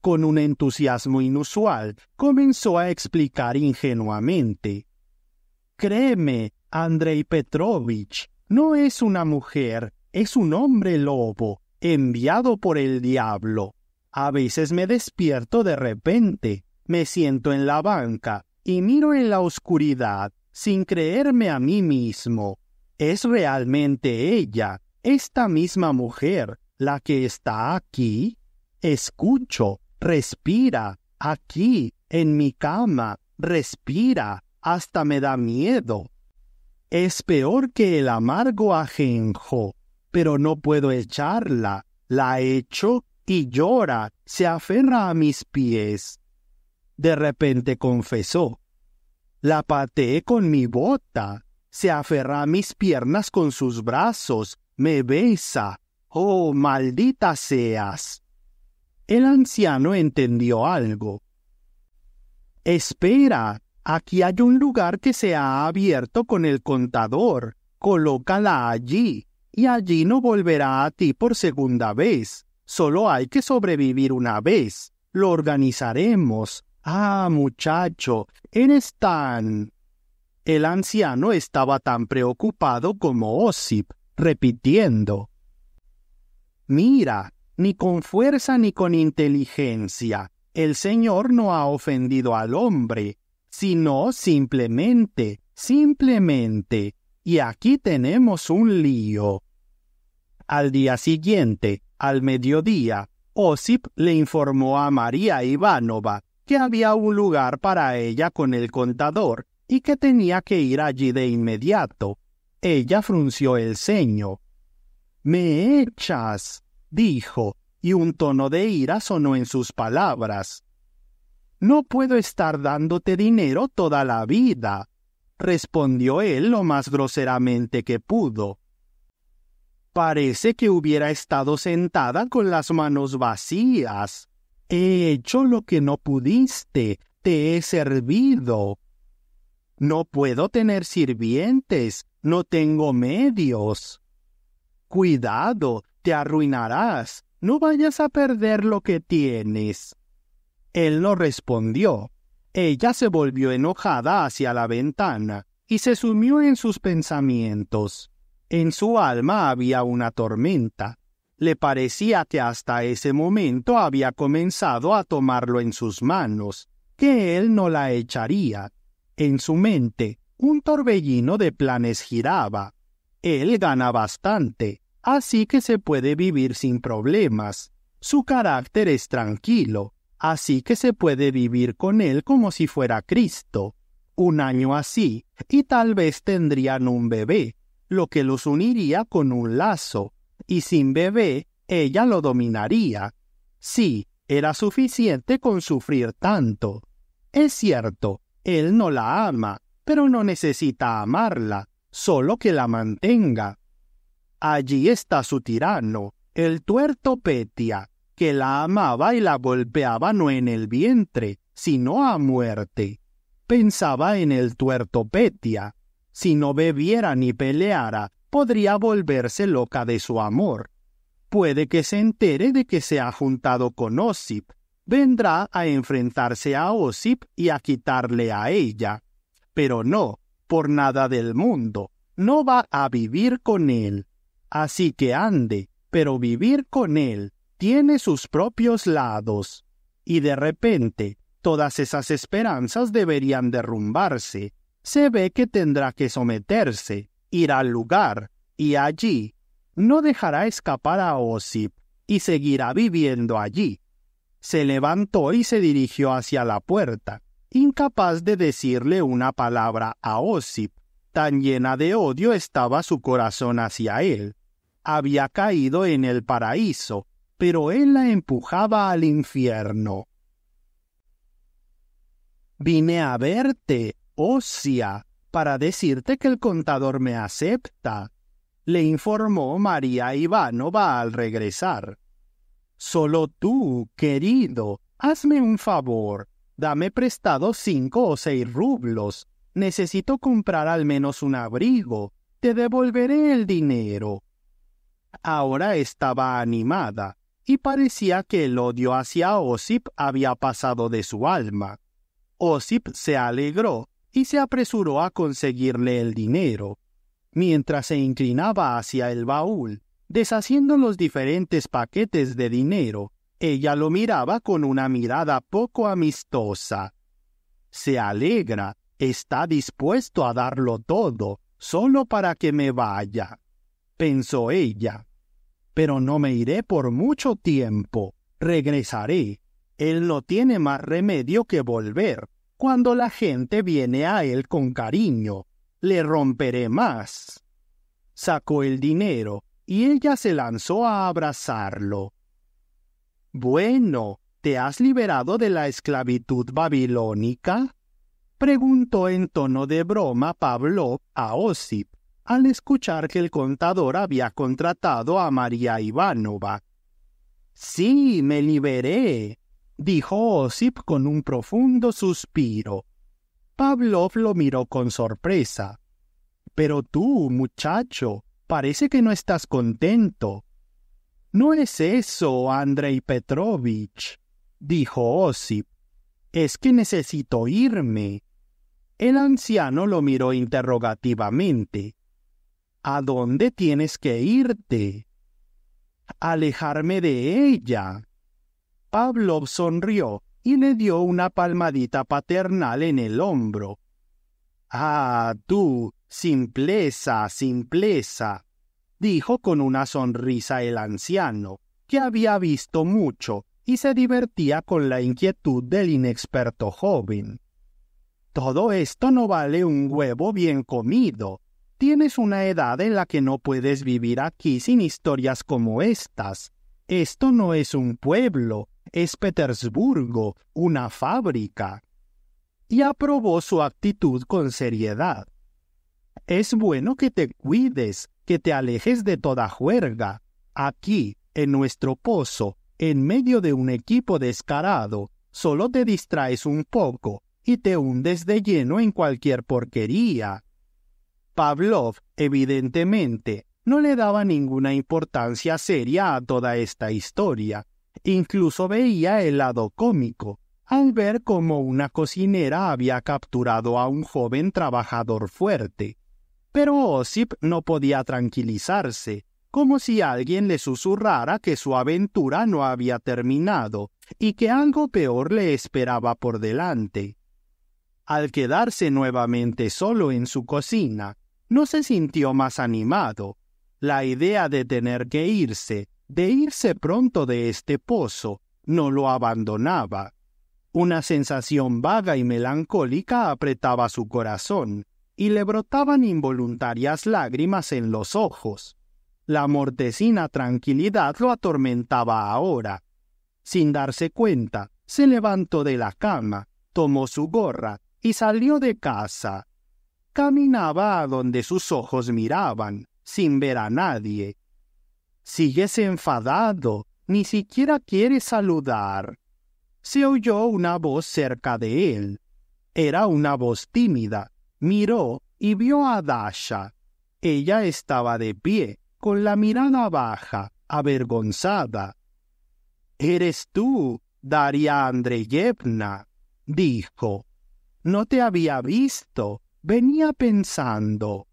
Con un entusiasmo inusual, comenzó a explicar ingenuamente. Créeme, Andrei Petrovich, no es una mujer, es un hombre lobo, enviado por el diablo. A veces me despierto de repente, me siento en la banca y miro en la oscuridad, sin creerme a mí mismo. Es realmente ella, esta misma mujer, la que está aquí. Escucho, respira, aquí, en mi cama, respira, hasta me da miedo. Es peor que el amargo ajenjo, pero no puedo echarla, la echo y llora, se aferra a mis pies. De repente confesó, la pateé con mi bota, se aferra a mis piernas con sus brazos, me besa, oh maldita seas. El anciano entendió algo. Espera, Aquí hay un lugar que se ha abierto con el contador. Colócala allí, y allí no volverá a ti por segunda vez. Solo hay que sobrevivir una vez. Lo organizaremos. Ah, muchacho, eres tan... El anciano estaba tan preocupado como Osip, repitiendo. Mira, ni con fuerza ni con inteligencia, el Señor no ha ofendido al hombre, sino simplemente, simplemente. Y aquí tenemos un lío. Al día siguiente, al mediodía, Osip le informó a María Ivánova que había un lugar para ella con el contador y que tenía que ir allí de inmediato. Ella frunció el ceño. Me echas, dijo, y un tono de ira sonó en sus palabras. No puedo estar dándote dinero toda la vida, respondió él lo más groseramente que pudo. Parece que hubiera estado sentada con las manos vacías. He hecho lo que no pudiste, te he servido. No puedo tener sirvientes, no tengo medios. Cuidado, te arruinarás, no vayas a perder lo que tienes. Él no respondió. Ella se volvió enojada hacia la ventana y se sumió en sus pensamientos. En su alma había una tormenta. Le parecía que hasta ese momento había comenzado a tomarlo en sus manos, que él no la echaría. En su mente, un torbellino de planes giraba. Él gana bastante, así que se puede vivir sin problemas. Su carácter es tranquilo, Así que se puede vivir con él como si fuera Cristo, un año así, y tal vez tendrían un bebé, lo que los uniría con un lazo, y sin bebé ella lo dominaría. Sí, era suficiente con sufrir tanto. Es cierto, él no la ama, pero no necesita amarla, solo que la mantenga. Allí está su tirano, el tuerto Petia, que la amaba y la golpeaba no en el vientre, sino a muerte. Pensaba en el tuerto Petia. Si no bebiera ni peleara, podría volverse loca de su amor. Puede que se entere de que se ha juntado con Osip. Vendrá a enfrentarse a Osip y a quitarle a ella. Pero no, por nada del mundo, no va a vivir con él. Así que ande, pero vivir con él tiene sus propios lados, y de repente todas esas esperanzas deberían derrumbarse. Se ve que tendrá que someterse, ir al lugar, y allí no dejará escapar a Osip, y seguirá viviendo allí. Se levantó y se dirigió hacia la puerta, incapaz de decirle una palabra a Osip, tan llena de odio estaba su corazón hacia él. Había caído en el paraíso, pero él la empujaba al infierno. Vine a verte, Osia, para decirte que el contador me acepta, le informó María Ivanova al regresar. Solo tú, querido, hazme un favor, dame prestado cinco o seis rublos. Necesito comprar al menos un abrigo. Te devolveré el dinero. Ahora estaba animada, y parecía que el odio hacia Osip había pasado de su alma. Osip se alegró y se apresuró a conseguirle el dinero, mientras se inclinaba hacia el baúl, deshaciendo los diferentes paquetes de dinero, ella lo miraba con una mirada poco amistosa. Se alegra, está dispuesto a darlo todo, solo para que me vaya, pensó ella pero no me iré por mucho tiempo. Regresaré. Él no tiene más remedio que volver. Cuando la gente viene a él con cariño, le romperé más. Sacó el dinero y ella se lanzó a abrazarlo. Bueno, ¿te has liberado de la esclavitud babilónica? preguntó en tono de broma Pablo a Osip, al escuchar que el contador había contratado a María Ivanova. Sí, me liberé, dijo Osip con un profundo suspiro. Pavlov lo miró con sorpresa. Pero tú, muchacho, parece que no estás contento. No es eso, Andrei Petrovich, dijo Osip. Es que necesito irme. El anciano lo miró interrogativamente a dónde tienes que irte. Alejarme de ella. Pablo sonrió y le dio una palmadita paternal en el hombro. Ah, tú, simpleza, simpleza, dijo con una sonrisa el anciano, que había visto mucho y se divertía con la inquietud del inexperto joven. Todo esto no vale un huevo bien comido. Tienes una edad en la que no puedes vivir aquí sin historias como estas. Esto no es un pueblo, es Petersburgo, una fábrica. Y aprobó su actitud con seriedad. Es bueno que te cuides, que te alejes de toda juerga. Aquí, en nuestro pozo, en medio de un equipo descarado, solo te distraes un poco y te hundes de lleno en cualquier porquería. Pavlov, evidentemente, no le daba ninguna importancia seria a toda esta historia. Incluso veía el lado cómico, al ver cómo una cocinera había capturado a un joven trabajador fuerte. Pero Osip no podía tranquilizarse, como si alguien le susurrara que su aventura no había terminado y que algo peor le esperaba por delante. Al quedarse nuevamente solo en su cocina, no se sintió más animado. La idea de tener que irse, de irse pronto de este pozo, no lo abandonaba. Una sensación vaga y melancólica apretaba su corazón, y le brotaban involuntarias lágrimas en los ojos. La mortecina tranquilidad lo atormentaba ahora. Sin darse cuenta, se levantó de la cama, tomó su gorra y salió de casa caminaba a donde sus ojos miraban, sin ver a nadie. Sigues enfadado, ni siquiera quieres saludar. Se oyó una voz cerca de él. Era una voz tímida. Miró y vio a Dasha. Ella estaba de pie, con la mirada baja, avergonzada. Eres tú, Daria Andreyevna, dijo. No te había visto venía pensando.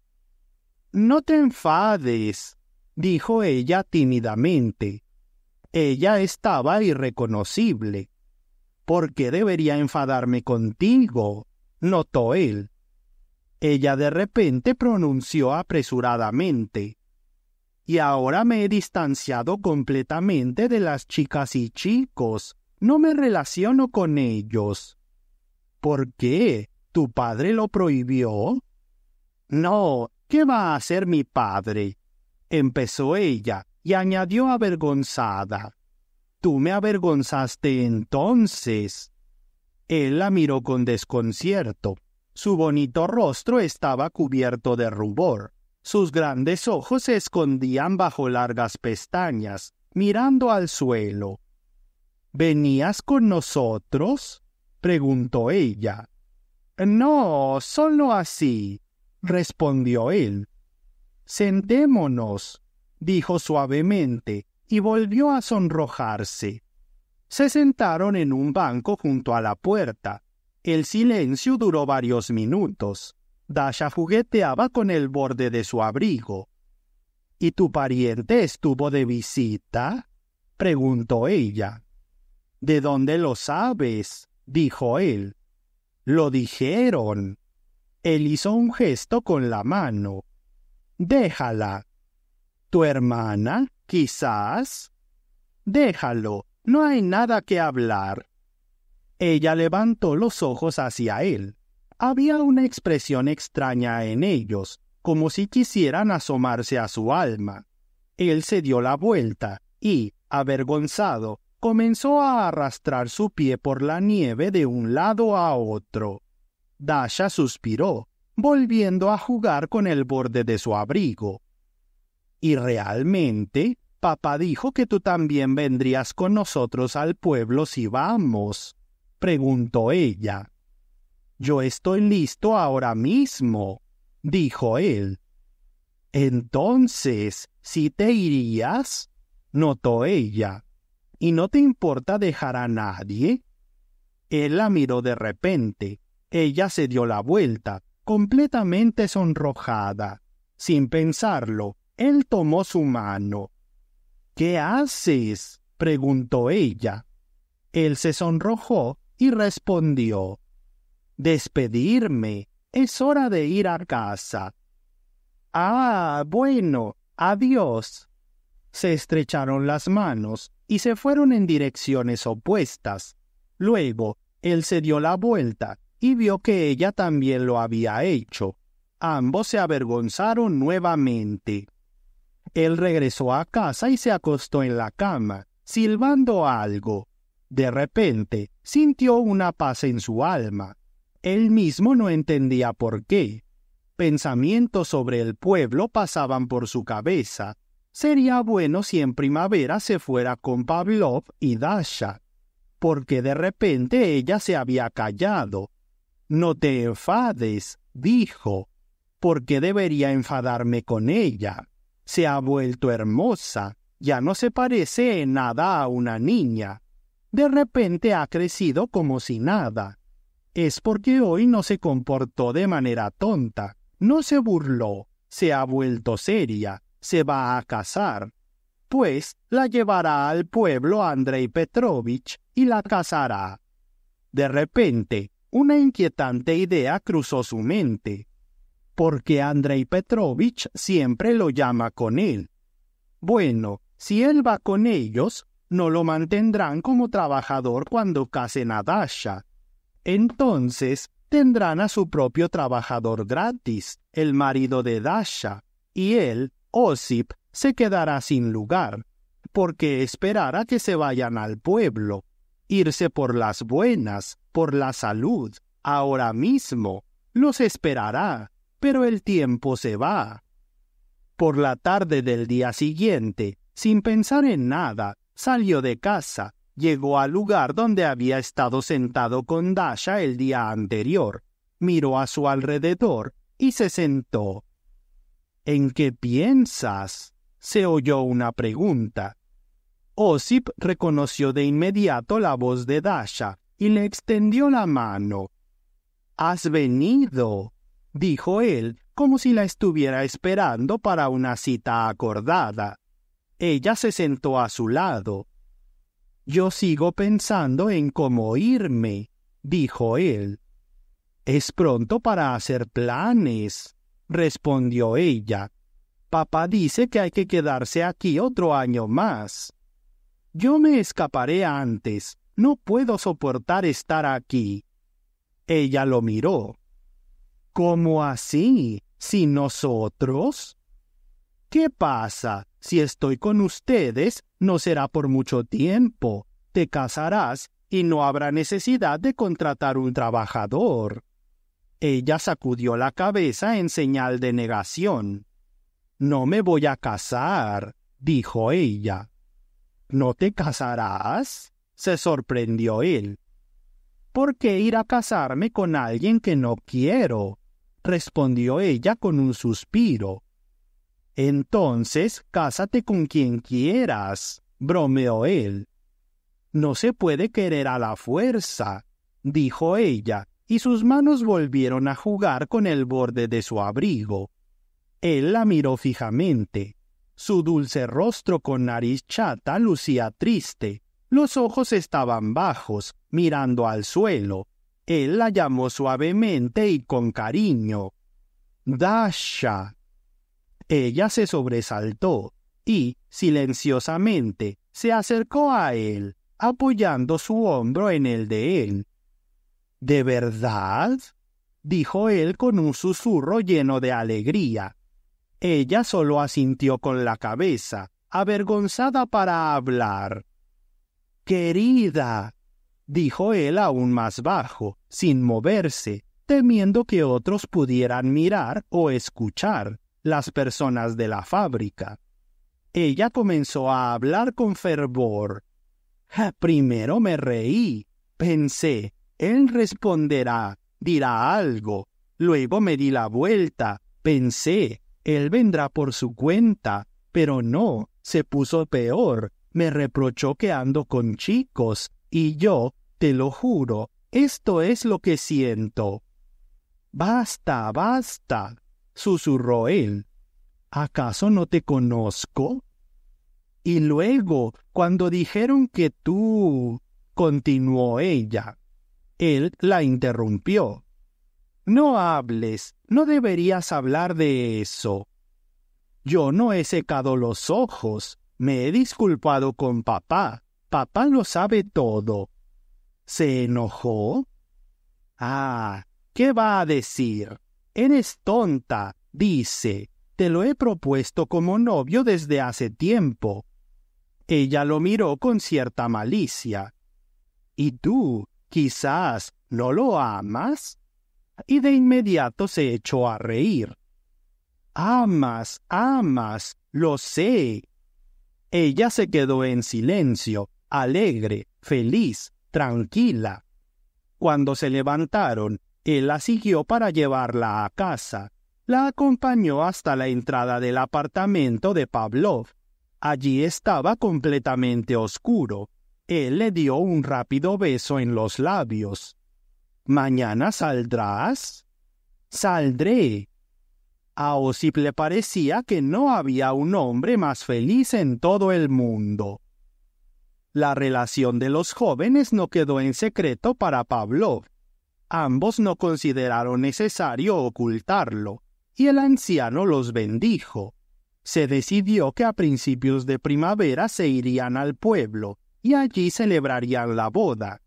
No te enfades, dijo ella tímidamente. Ella estaba irreconocible. ¿Por qué debería enfadarme contigo? notó él. Ella de repente pronunció apresuradamente. Y ahora me he distanciado completamente de las chicas y chicos. No me relaciono con ellos. ¿Por qué? ¿Tu padre lo prohibió? No, ¿qué va a hacer mi padre? empezó ella y añadió avergonzada. Tú me avergonzaste entonces. Él la miró con desconcierto. Su bonito rostro estaba cubierto de rubor. Sus grandes ojos se escondían bajo largas pestañas, mirando al suelo. ¿Venías con nosotros? preguntó ella. No, solo así, respondió él. Sentémonos, dijo suavemente, y volvió a sonrojarse. Se sentaron en un banco junto a la puerta. El silencio duró varios minutos. Dasha jugueteaba con el borde de su abrigo. ¿Y tu pariente estuvo de visita? preguntó ella. ¿De dónde lo sabes? dijo él. Lo dijeron. Él hizo un gesto con la mano. Déjala. ¿Tu hermana? Quizás. Déjalo. No hay nada que hablar. Ella levantó los ojos hacia él. Había una expresión extraña en ellos, como si quisieran asomarse a su alma. Él se dio la vuelta y, avergonzado, comenzó a arrastrar su pie por la nieve de un lado a otro. Dasha suspiró, volviendo a jugar con el borde de su abrigo. Y realmente, papá dijo que tú también vendrías con nosotros al pueblo si vamos, preguntó ella. Yo estoy listo ahora mismo, dijo él. Entonces, ¿si te irías? notó ella y no te importa dejar a nadie? Él la miró de repente. Ella se dio la vuelta, completamente sonrojada. Sin pensarlo, él tomó su mano. ¿Qué haces? preguntó ella. Él se sonrojó y respondió Despedirme. Es hora de ir a casa. Ah, bueno, adiós. Se estrecharon las manos y se fueron en direcciones opuestas. Luego, él se dio la vuelta y vio que ella también lo había hecho. Ambos se avergonzaron nuevamente. Él regresó a casa y se acostó en la cama, silbando algo. De repente, sintió una paz en su alma. Él mismo no entendía por qué. Pensamientos sobre el pueblo pasaban por su cabeza, Sería bueno si en primavera se fuera con Pavlov y Dasha, porque de repente ella se había callado. No te enfades, dijo, porque debería enfadarme con ella. Se ha vuelto hermosa, ya no se parece en nada a una niña. De repente ha crecido como si nada. Es porque hoy no se comportó de manera tonta, no se burló, se ha vuelto seria, se va a casar, pues la llevará al pueblo Andrei Petrovich y la casará. De repente, una inquietante idea cruzó su mente. porque Andrei Petrovich siempre lo llama con él? Bueno, si él va con ellos, no lo mantendrán como trabajador cuando casen a Dasha. Entonces, tendrán a su propio trabajador gratis, el marido de Dasha, y él Osip se quedará sin lugar, porque esperará que se vayan al pueblo, irse por las buenas, por la salud, ahora mismo, los esperará, pero el tiempo se va. Por la tarde del día siguiente, sin pensar en nada, salió de casa, llegó al lugar donde había estado sentado con Dasha el día anterior, miró a su alrededor y se sentó. ¿En qué piensas? se oyó una pregunta. Osip reconoció de inmediato la voz de Dasha y le extendió la mano. Has venido, dijo él, como si la estuviera esperando para una cita acordada. Ella se sentó a su lado. Yo sigo pensando en cómo irme, dijo él. Es pronto para hacer planes respondió ella. Papá dice que hay que quedarse aquí otro año más. Yo me escaparé antes. No puedo soportar estar aquí. Ella lo miró. ¿Cómo así? ¿Sin nosotros? ¿Qué pasa? Si estoy con ustedes, no será por mucho tiempo. Te casarás y no habrá necesidad de contratar un trabajador. Ella sacudió la cabeza en señal de negación. No me voy a casar, dijo ella. ¿No te casarás? se sorprendió él. ¿Por qué ir a casarme con alguien que no quiero? respondió ella con un suspiro. Entonces, cásate con quien quieras, bromeó él. No se puede querer a la fuerza, dijo ella, y sus manos volvieron a jugar con el borde de su abrigo. Él la miró fijamente. Su dulce rostro con nariz chata lucía triste. Los ojos estaban bajos, mirando al suelo. Él la llamó suavemente y con cariño. Dasha. Ella se sobresaltó y, silenciosamente, se acercó a él, apoyando su hombro en el de él, ¿De verdad? dijo él con un susurro lleno de alegría. Ella solo asintió con la cabeza, avergonzada para hablar. Querida, dijo él aún más bajo, sin moverse, temiendo que otros pudieran mirar o escuchar, las personas de la fábrica. Ella comenzó a hablar con fervor. Primero me reí, pensé, él responderá, dirá algo, luego me di la vuelta, pensé, Él vendrá por su cuenta, pero no, se puso peor, me reprochó que ando con chicos, y yo, te lo juro, esto es lo que siento. Basta, basta, susurró él. ¿Acaso no te conozco? Y luego, cuando dijeron que tú... continuó ella. Él la interrumpió. No hables, no deberías hablar de eso. Yo no he secado los ojos, me he disculpado con papá, papá lo sabe todo. ¿Se enojó? Ah, ¿qué va a decir? Eres tonta, dice, te lo he propuesto como novio desde hace tiempo. Ella lo miró con cierta malicia. ¿Y tú? Quizás no lo amas. Y de inmediato se echó a reír. Amas, amas, lo sé. Ella se quedó en silencio, alegre, feliz, tranquila. Cuando se levantaron, él la siguió para llevarla a casa. La acompañó hasta la entrada del apartamento de Pavlov. Allí estaba completamente oscuro, él le dio un rápido beso en los labios. ¿Mañana saldrás? Saldré. A Osip le parecía que no había un hombre más feliz en todo el mundo. La relación de los jóvenes no quedó en secreto para Pavlov. Ambos no consideraron necesario ocultarlo, y el anciano los bendijo. Se decidió que a principios de primavera se irían al pueblo, y allí celebrarían la boda.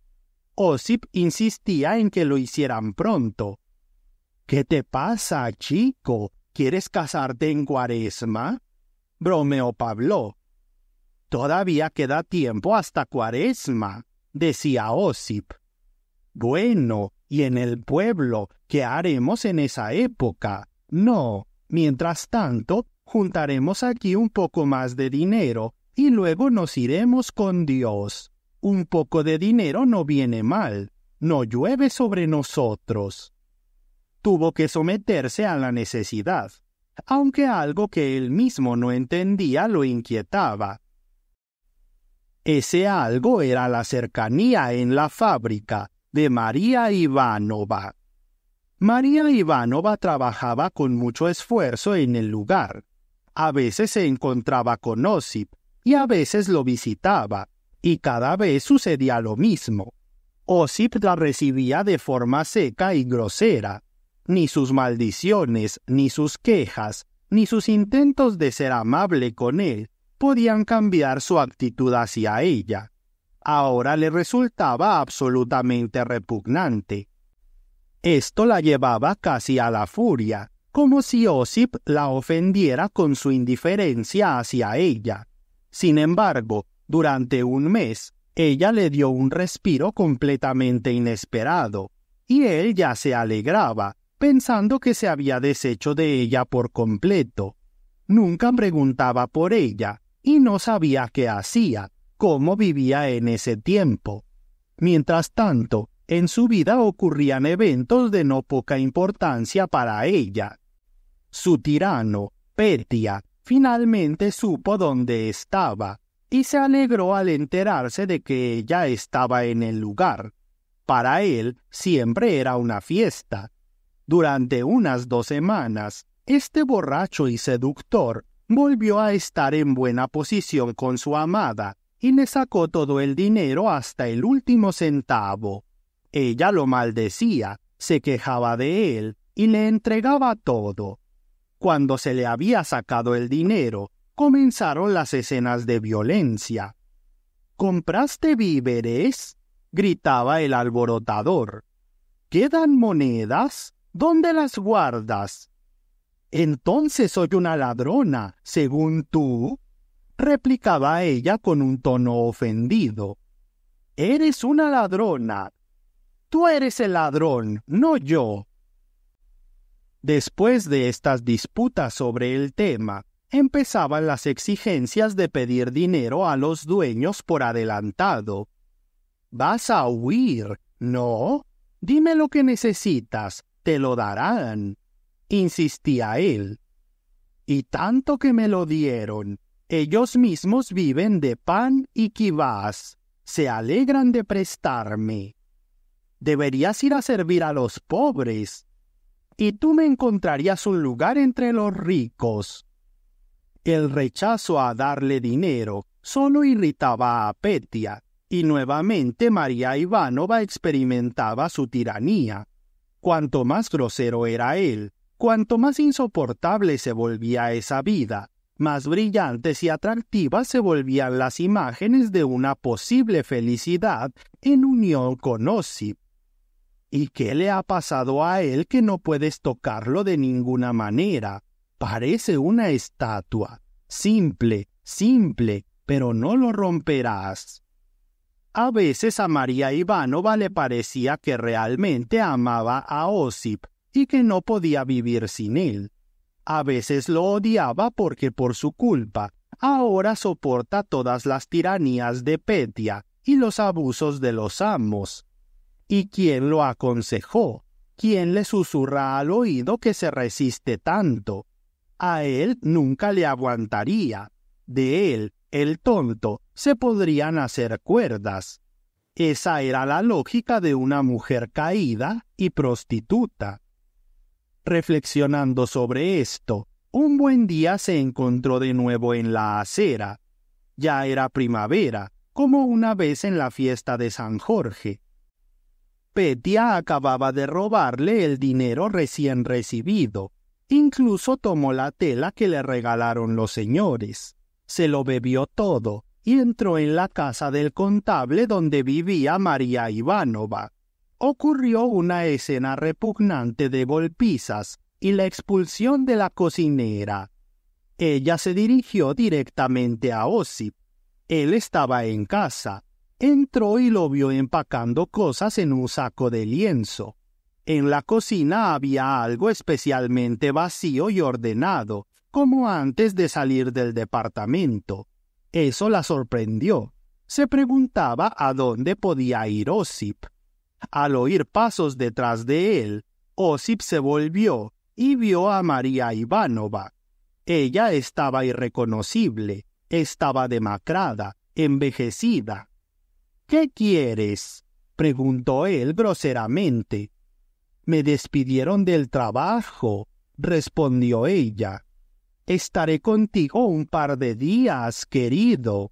Osip insistía en que lo hicieran pronto. ¿Qué te pasa, chico? ¿Quieres casarte en cuaresma? bromeó Pablo. Todavía queda tiempo hasta cuaresma, decía Osip. Bueno, y en el pueblo, ¿qué haremos en esa época? No, mientras tanto, juntaremos aquí un poco más de dinero y luego nos iremos con Dios. Un poco de dinero no viene mal, no llueve sobre nosotros. Tuvo que someterse a la necesidad, aunque algo que él mismo no entendía lo inquietaba. Ese algo era la cercanía en la fábrica de María Ivánova. María Ivánova trabajaba con mucho esfuerzo en el lugar. A veces se encontraba con Osip, y a veces lo visitaba, y cada vez sucedía lo mismo. Osip la recibía de forma seca y grosera. Ni sus maldiciones, ni sus quejas, ni sus intentos de ser amable con él podían cambiar su actitud hacia ella. Ahora le resultaba absolutamente repugnante. Esto la llevaba casi a la furia, como si Osip la ofendiera con su indiferencia hacia ella sin embargo, durante un mes, ella le dio un respiro completamente inesperado, y él ya se alegraba, pensando que se había deshecho de ella por completo. Nunca preguntaba por ella, y no sabía qué hacía, cómo vivía en ese tiempo. Mientras tanto, en su vida ocurrían eventos de no poca importancia para ella. Su tirano, Petia, finalmente supo dónde estaba y se alegró al enterarse de que ella estaba en el lugar. Para él siempre era una fiesta. Durante unas dos semanas, este borracho y seductor volvió a estar en buena posición con su amada y le sacó todo el dinero hasta el último centavo. Ella lo maldecía, se quejaba de él y le entregaba todo. Cuando se le había sacado el dinero, comenzaron las escenas de violencia. ¿Compraste víveres? gritaba el alborotador. ¿Quedan monedas? ¿Dónde las guardas? Entonces soy una ladrona, según tú, replicaba ella con un tono ofendido. Eres una ladrona. Tú eres el ladrón, no yo, Después de estas disputas sobre el tema, empezaban las exigencias de pedir dinero a los dueños por adelantado. Vas a huir, ¿no? Dime lo que necesitas, te lo darán, insistía él. Y tanto que me lo dieron, ellos mismos viven de pan y quivás. se alegran de prestarme. Deberías ir a servir a los pobres, y tú me encontrarías un lugar entre los ricos. El rechazo a darle dinero solo irritaba a Petia, y nuevamente María Ivánova experimentaba su tiranía. Cuanto más grosero era él, cuanto más insoportable se volvía esa vida, más brillantes y atractivas se volvían las imágenes de una posible felicidad en unión con Osip. ¿Y qué le ha pasado a él que no puedes tocarlo de ninguna manera? Parece una estatua. Simple, simple, pero no lo romperás. A veces a María Ivánova le parecía que realmente amaba a Osip y que no podía vivir sin él. A veces lo odiaba porque por su culpa ahora soporta todas las tiranías de Petia y los abusos de los amos. ¿Y quién lo aconsejó? ¿Quién le susurra al oído que se resiste tanto? A él nunca le aguantaría. De él, el tonto, se podrían hacer cuerdas. Esa era la lógica de una mujer caída y prostituta. Reflexionando sobre esto, un buen día se encontró de nuevo en la acera. Ya era primavera, como una vez en la fiesta de San Jorge. Petia acababa de robarle el dinero recién recibido. Incluso tomó la tela que le regalaron los señores. Se lo bebió todo y entró en la casa del contable donde vivía María Ivánova. Ocurrió una escena repugnante de golpizas y la expulsión de la cocinera. Ella se dirigió directamente a Osip. Él estaba en casa, Entró y lo vio empacando cosas en un saco de lienzo. En la cocina había algo especialmente vacío y ordenado, como antes de salir del departamento. Eso la sorprendió. Se preguntaba a dónde podía ir Osip. Al oír pasos detrás de él, Osip se volvió y vio a María Ivanova. Ella estaba irreconocible, estaba demacrada, envejecida, ¿Qué quieres? preguntó él groseramente. Me despidieron del trabajo, respondió ella. Estaré contigo un par de días, querido.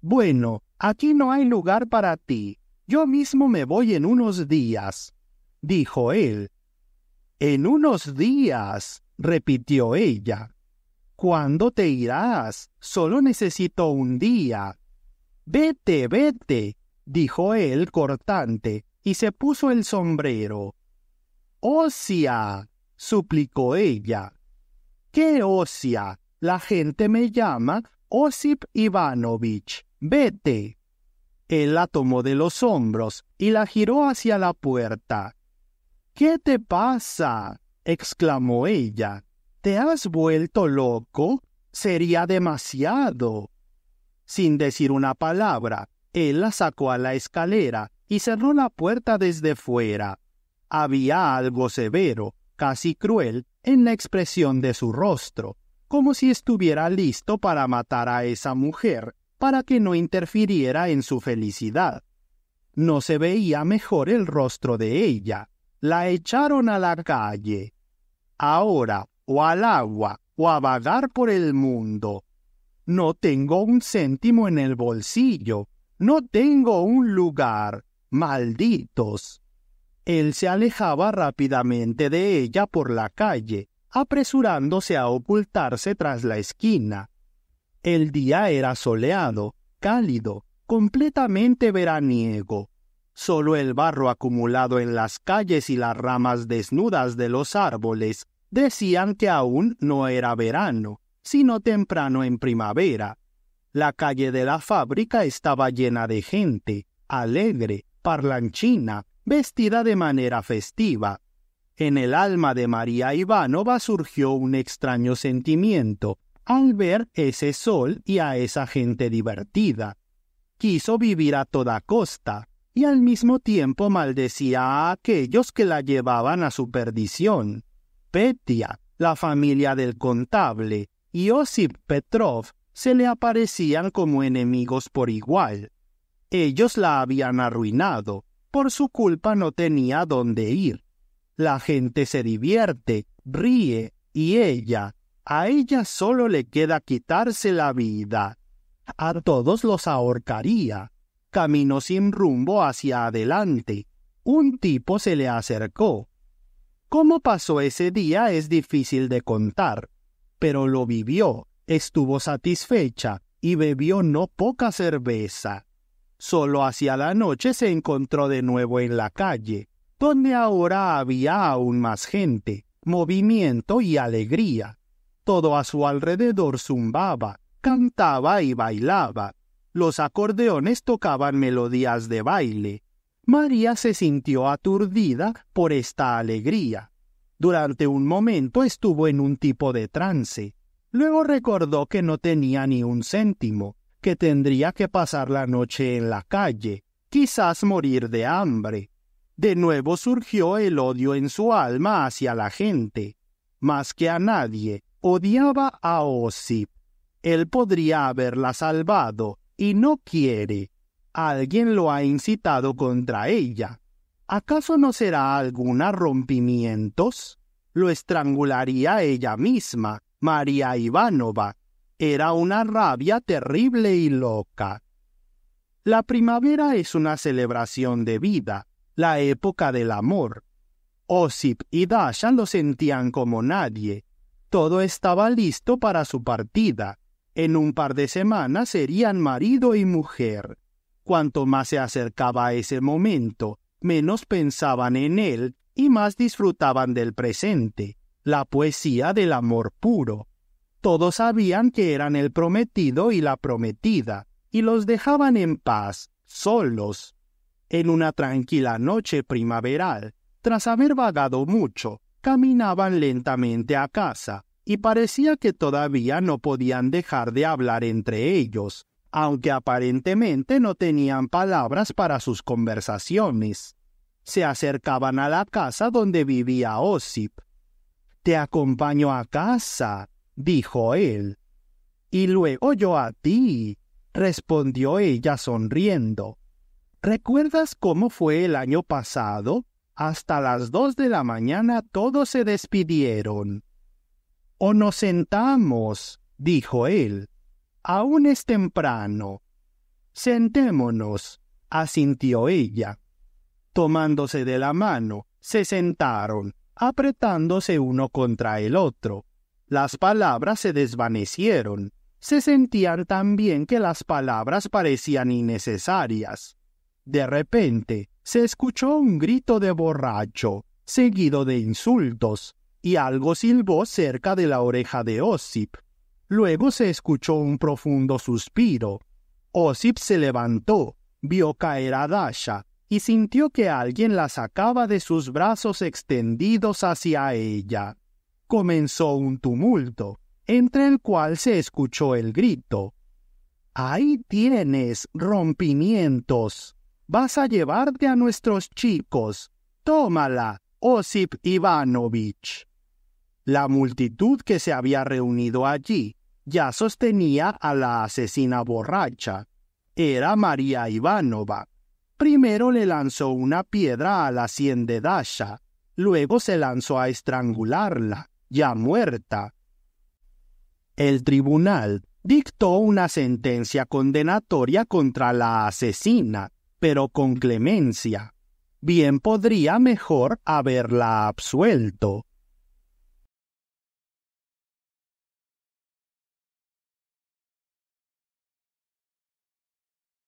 Bueno, aquí no hay lugar para ti. Yo mismo me voy en unos días, dijo él. En unos días, repitió ella. ¿Cuándo te irás? Solo necesito un día. Vete, vete, dijo él cortante, y se puso el sombrero. Osia, suplicó ella. ¿Qué Osia? La gente me llama Osip Ivanovich. Vete. Él la tomó de los hombros y la giró hacia la puerta. ¿Qué te pasa? exclamó ella. ¿Te has vuelto loco? Sería demasiado. Sin decir una palabra, él la sacó a la escalera y cerró la puerta desde fuera. Había algo severo, casi cruel, en la expresión de su rostro, como si estuviera listo para matar a esa mujer, para que no interfiriera en su felicidad. No se veía mejor el rostro de ella. La echaron a la calle. Ahora, o al agua, o a vagar por el mundo, no tengo un céntimo en el bolsillo. No tengo un lugar. Malditos. Él se alejaba rápidamente de ella por la calle, apresurándose a ocultarse tras la esquina. El día era soleado, cálido, completamente veraniego. Solo el barro acumulado en las calles y las ramas desnudas de los árboles decían que aún no era verano, sino temprano en primavera. La calle de la fábrica estaba llena de gente, alegre, parlanchina, vestida de manera festiva. En el alma de María Ivánova surgió un extraño sentimiento al ver ese sol y a esa gente divertida. Quiso vivir a toda costa, y al mismo tiempo maldecía a aquellos que la llevaban a su perdición. Petia, la familia del contable, y Osip Petrov se le aparecían como enemigos por igual. Ellos la habían arruinado, por su culpa no tenía dónde ir. La gente se divierte, ríe, y ella, a ella solo le queda quitarse la vida. A todos los ahorcaría. Caminó sin rumbo hacia adelante. Un tipo se le acercó. Cómo pasó ese día es difícil de contar pero lo vivió, estuvo satisfecha y bebió no poca cerveza. Solo hacia la noche se encontró de nuevo en la calle, donde ahora había aún más gente, movimiento y alegría. Todo a su alrededor zumbaba, cantaba y bailaba. Los acordeones tocaban melodías de baile. María se sintió aturdida por esta alegría. Durante un momento estuvo en un tipo de trance. Luego recordó que no tenía ni un céntimo, que tendría que pasar la noche en la calle, quizás morir de hambre. De nuevo surgió el odio en su alma hacia la gente. Más que a nadie, odiaba a Osip. Él podría haberla salvado, y no quiere. Alguien lo ha incitado contra ella. ¿acaso no será alguna rompimientos? Lo estrangularía ella misma, María Ivánova. Era una rabia terrible y loca. La primavera es una celebración de vida, la época del amor. Osip y Dasha lo sentían como nadie. Todo estaba listo para su partida. En un par de semanas serían marido y mujer. Cuanto más se acercaba ese momento, menos pensaban en él y más disfrutaban del presente, la poesía del amor puro. Todos sabían que eran el prometido y la prometida, y los dejaban en paz, solos. En una tranquila noche primaveral, tras haber vagado mucho, caminaban lentamente a casa, y parecía que todavía no podían dejar de hablar entre ellos, aunque aparentemente no tenían palabras para sus conversaciones. Se acercaban a la casa donde vivía Osip. Te acompaño a casa, dijo él. Y luego yo a ti, respondió ella sonriendo. ¿Recuerdas cómo fue el año pasado? Hasta las dos de la mañana todos se despidieron. O nos sentamos, dijo él. Aún es temprano. Sentémonos, asintió ella. Tomándose de la mano, se sentaron, apretándose uno contra el otro. Las palabras se desvanecieron. Se sentían tan bien que las palabras parecían innecesarias. De repente, se escuchó un grito de borracho, seguido de insultos, y algo silbó cerca de la oreja de Ossip. Luego se escuchó un profundo suspiro. Osip se levantó, vio caer a Dasha y sintió que alguien la sacaba de sus brazos extendidos hacia ella. Comenzó un tumulto, entre el cual se escuchó el grito. Ahí tienes, rompimientos. Vas a llevarte a nuestros chicos. Tómala, Osip Ivanovich. La multitud que se había reunido allí ya sostenía a la asesina borracha. Era María Ivánova. Primero le lanzó una piedra a la sien Dasha, luego se lanzó a estrangularla, ya muerta. El tribunal dictó una sentencia condenatoria contra la asesina, pero con clemencia. Bien podría mejor haberla absuelto.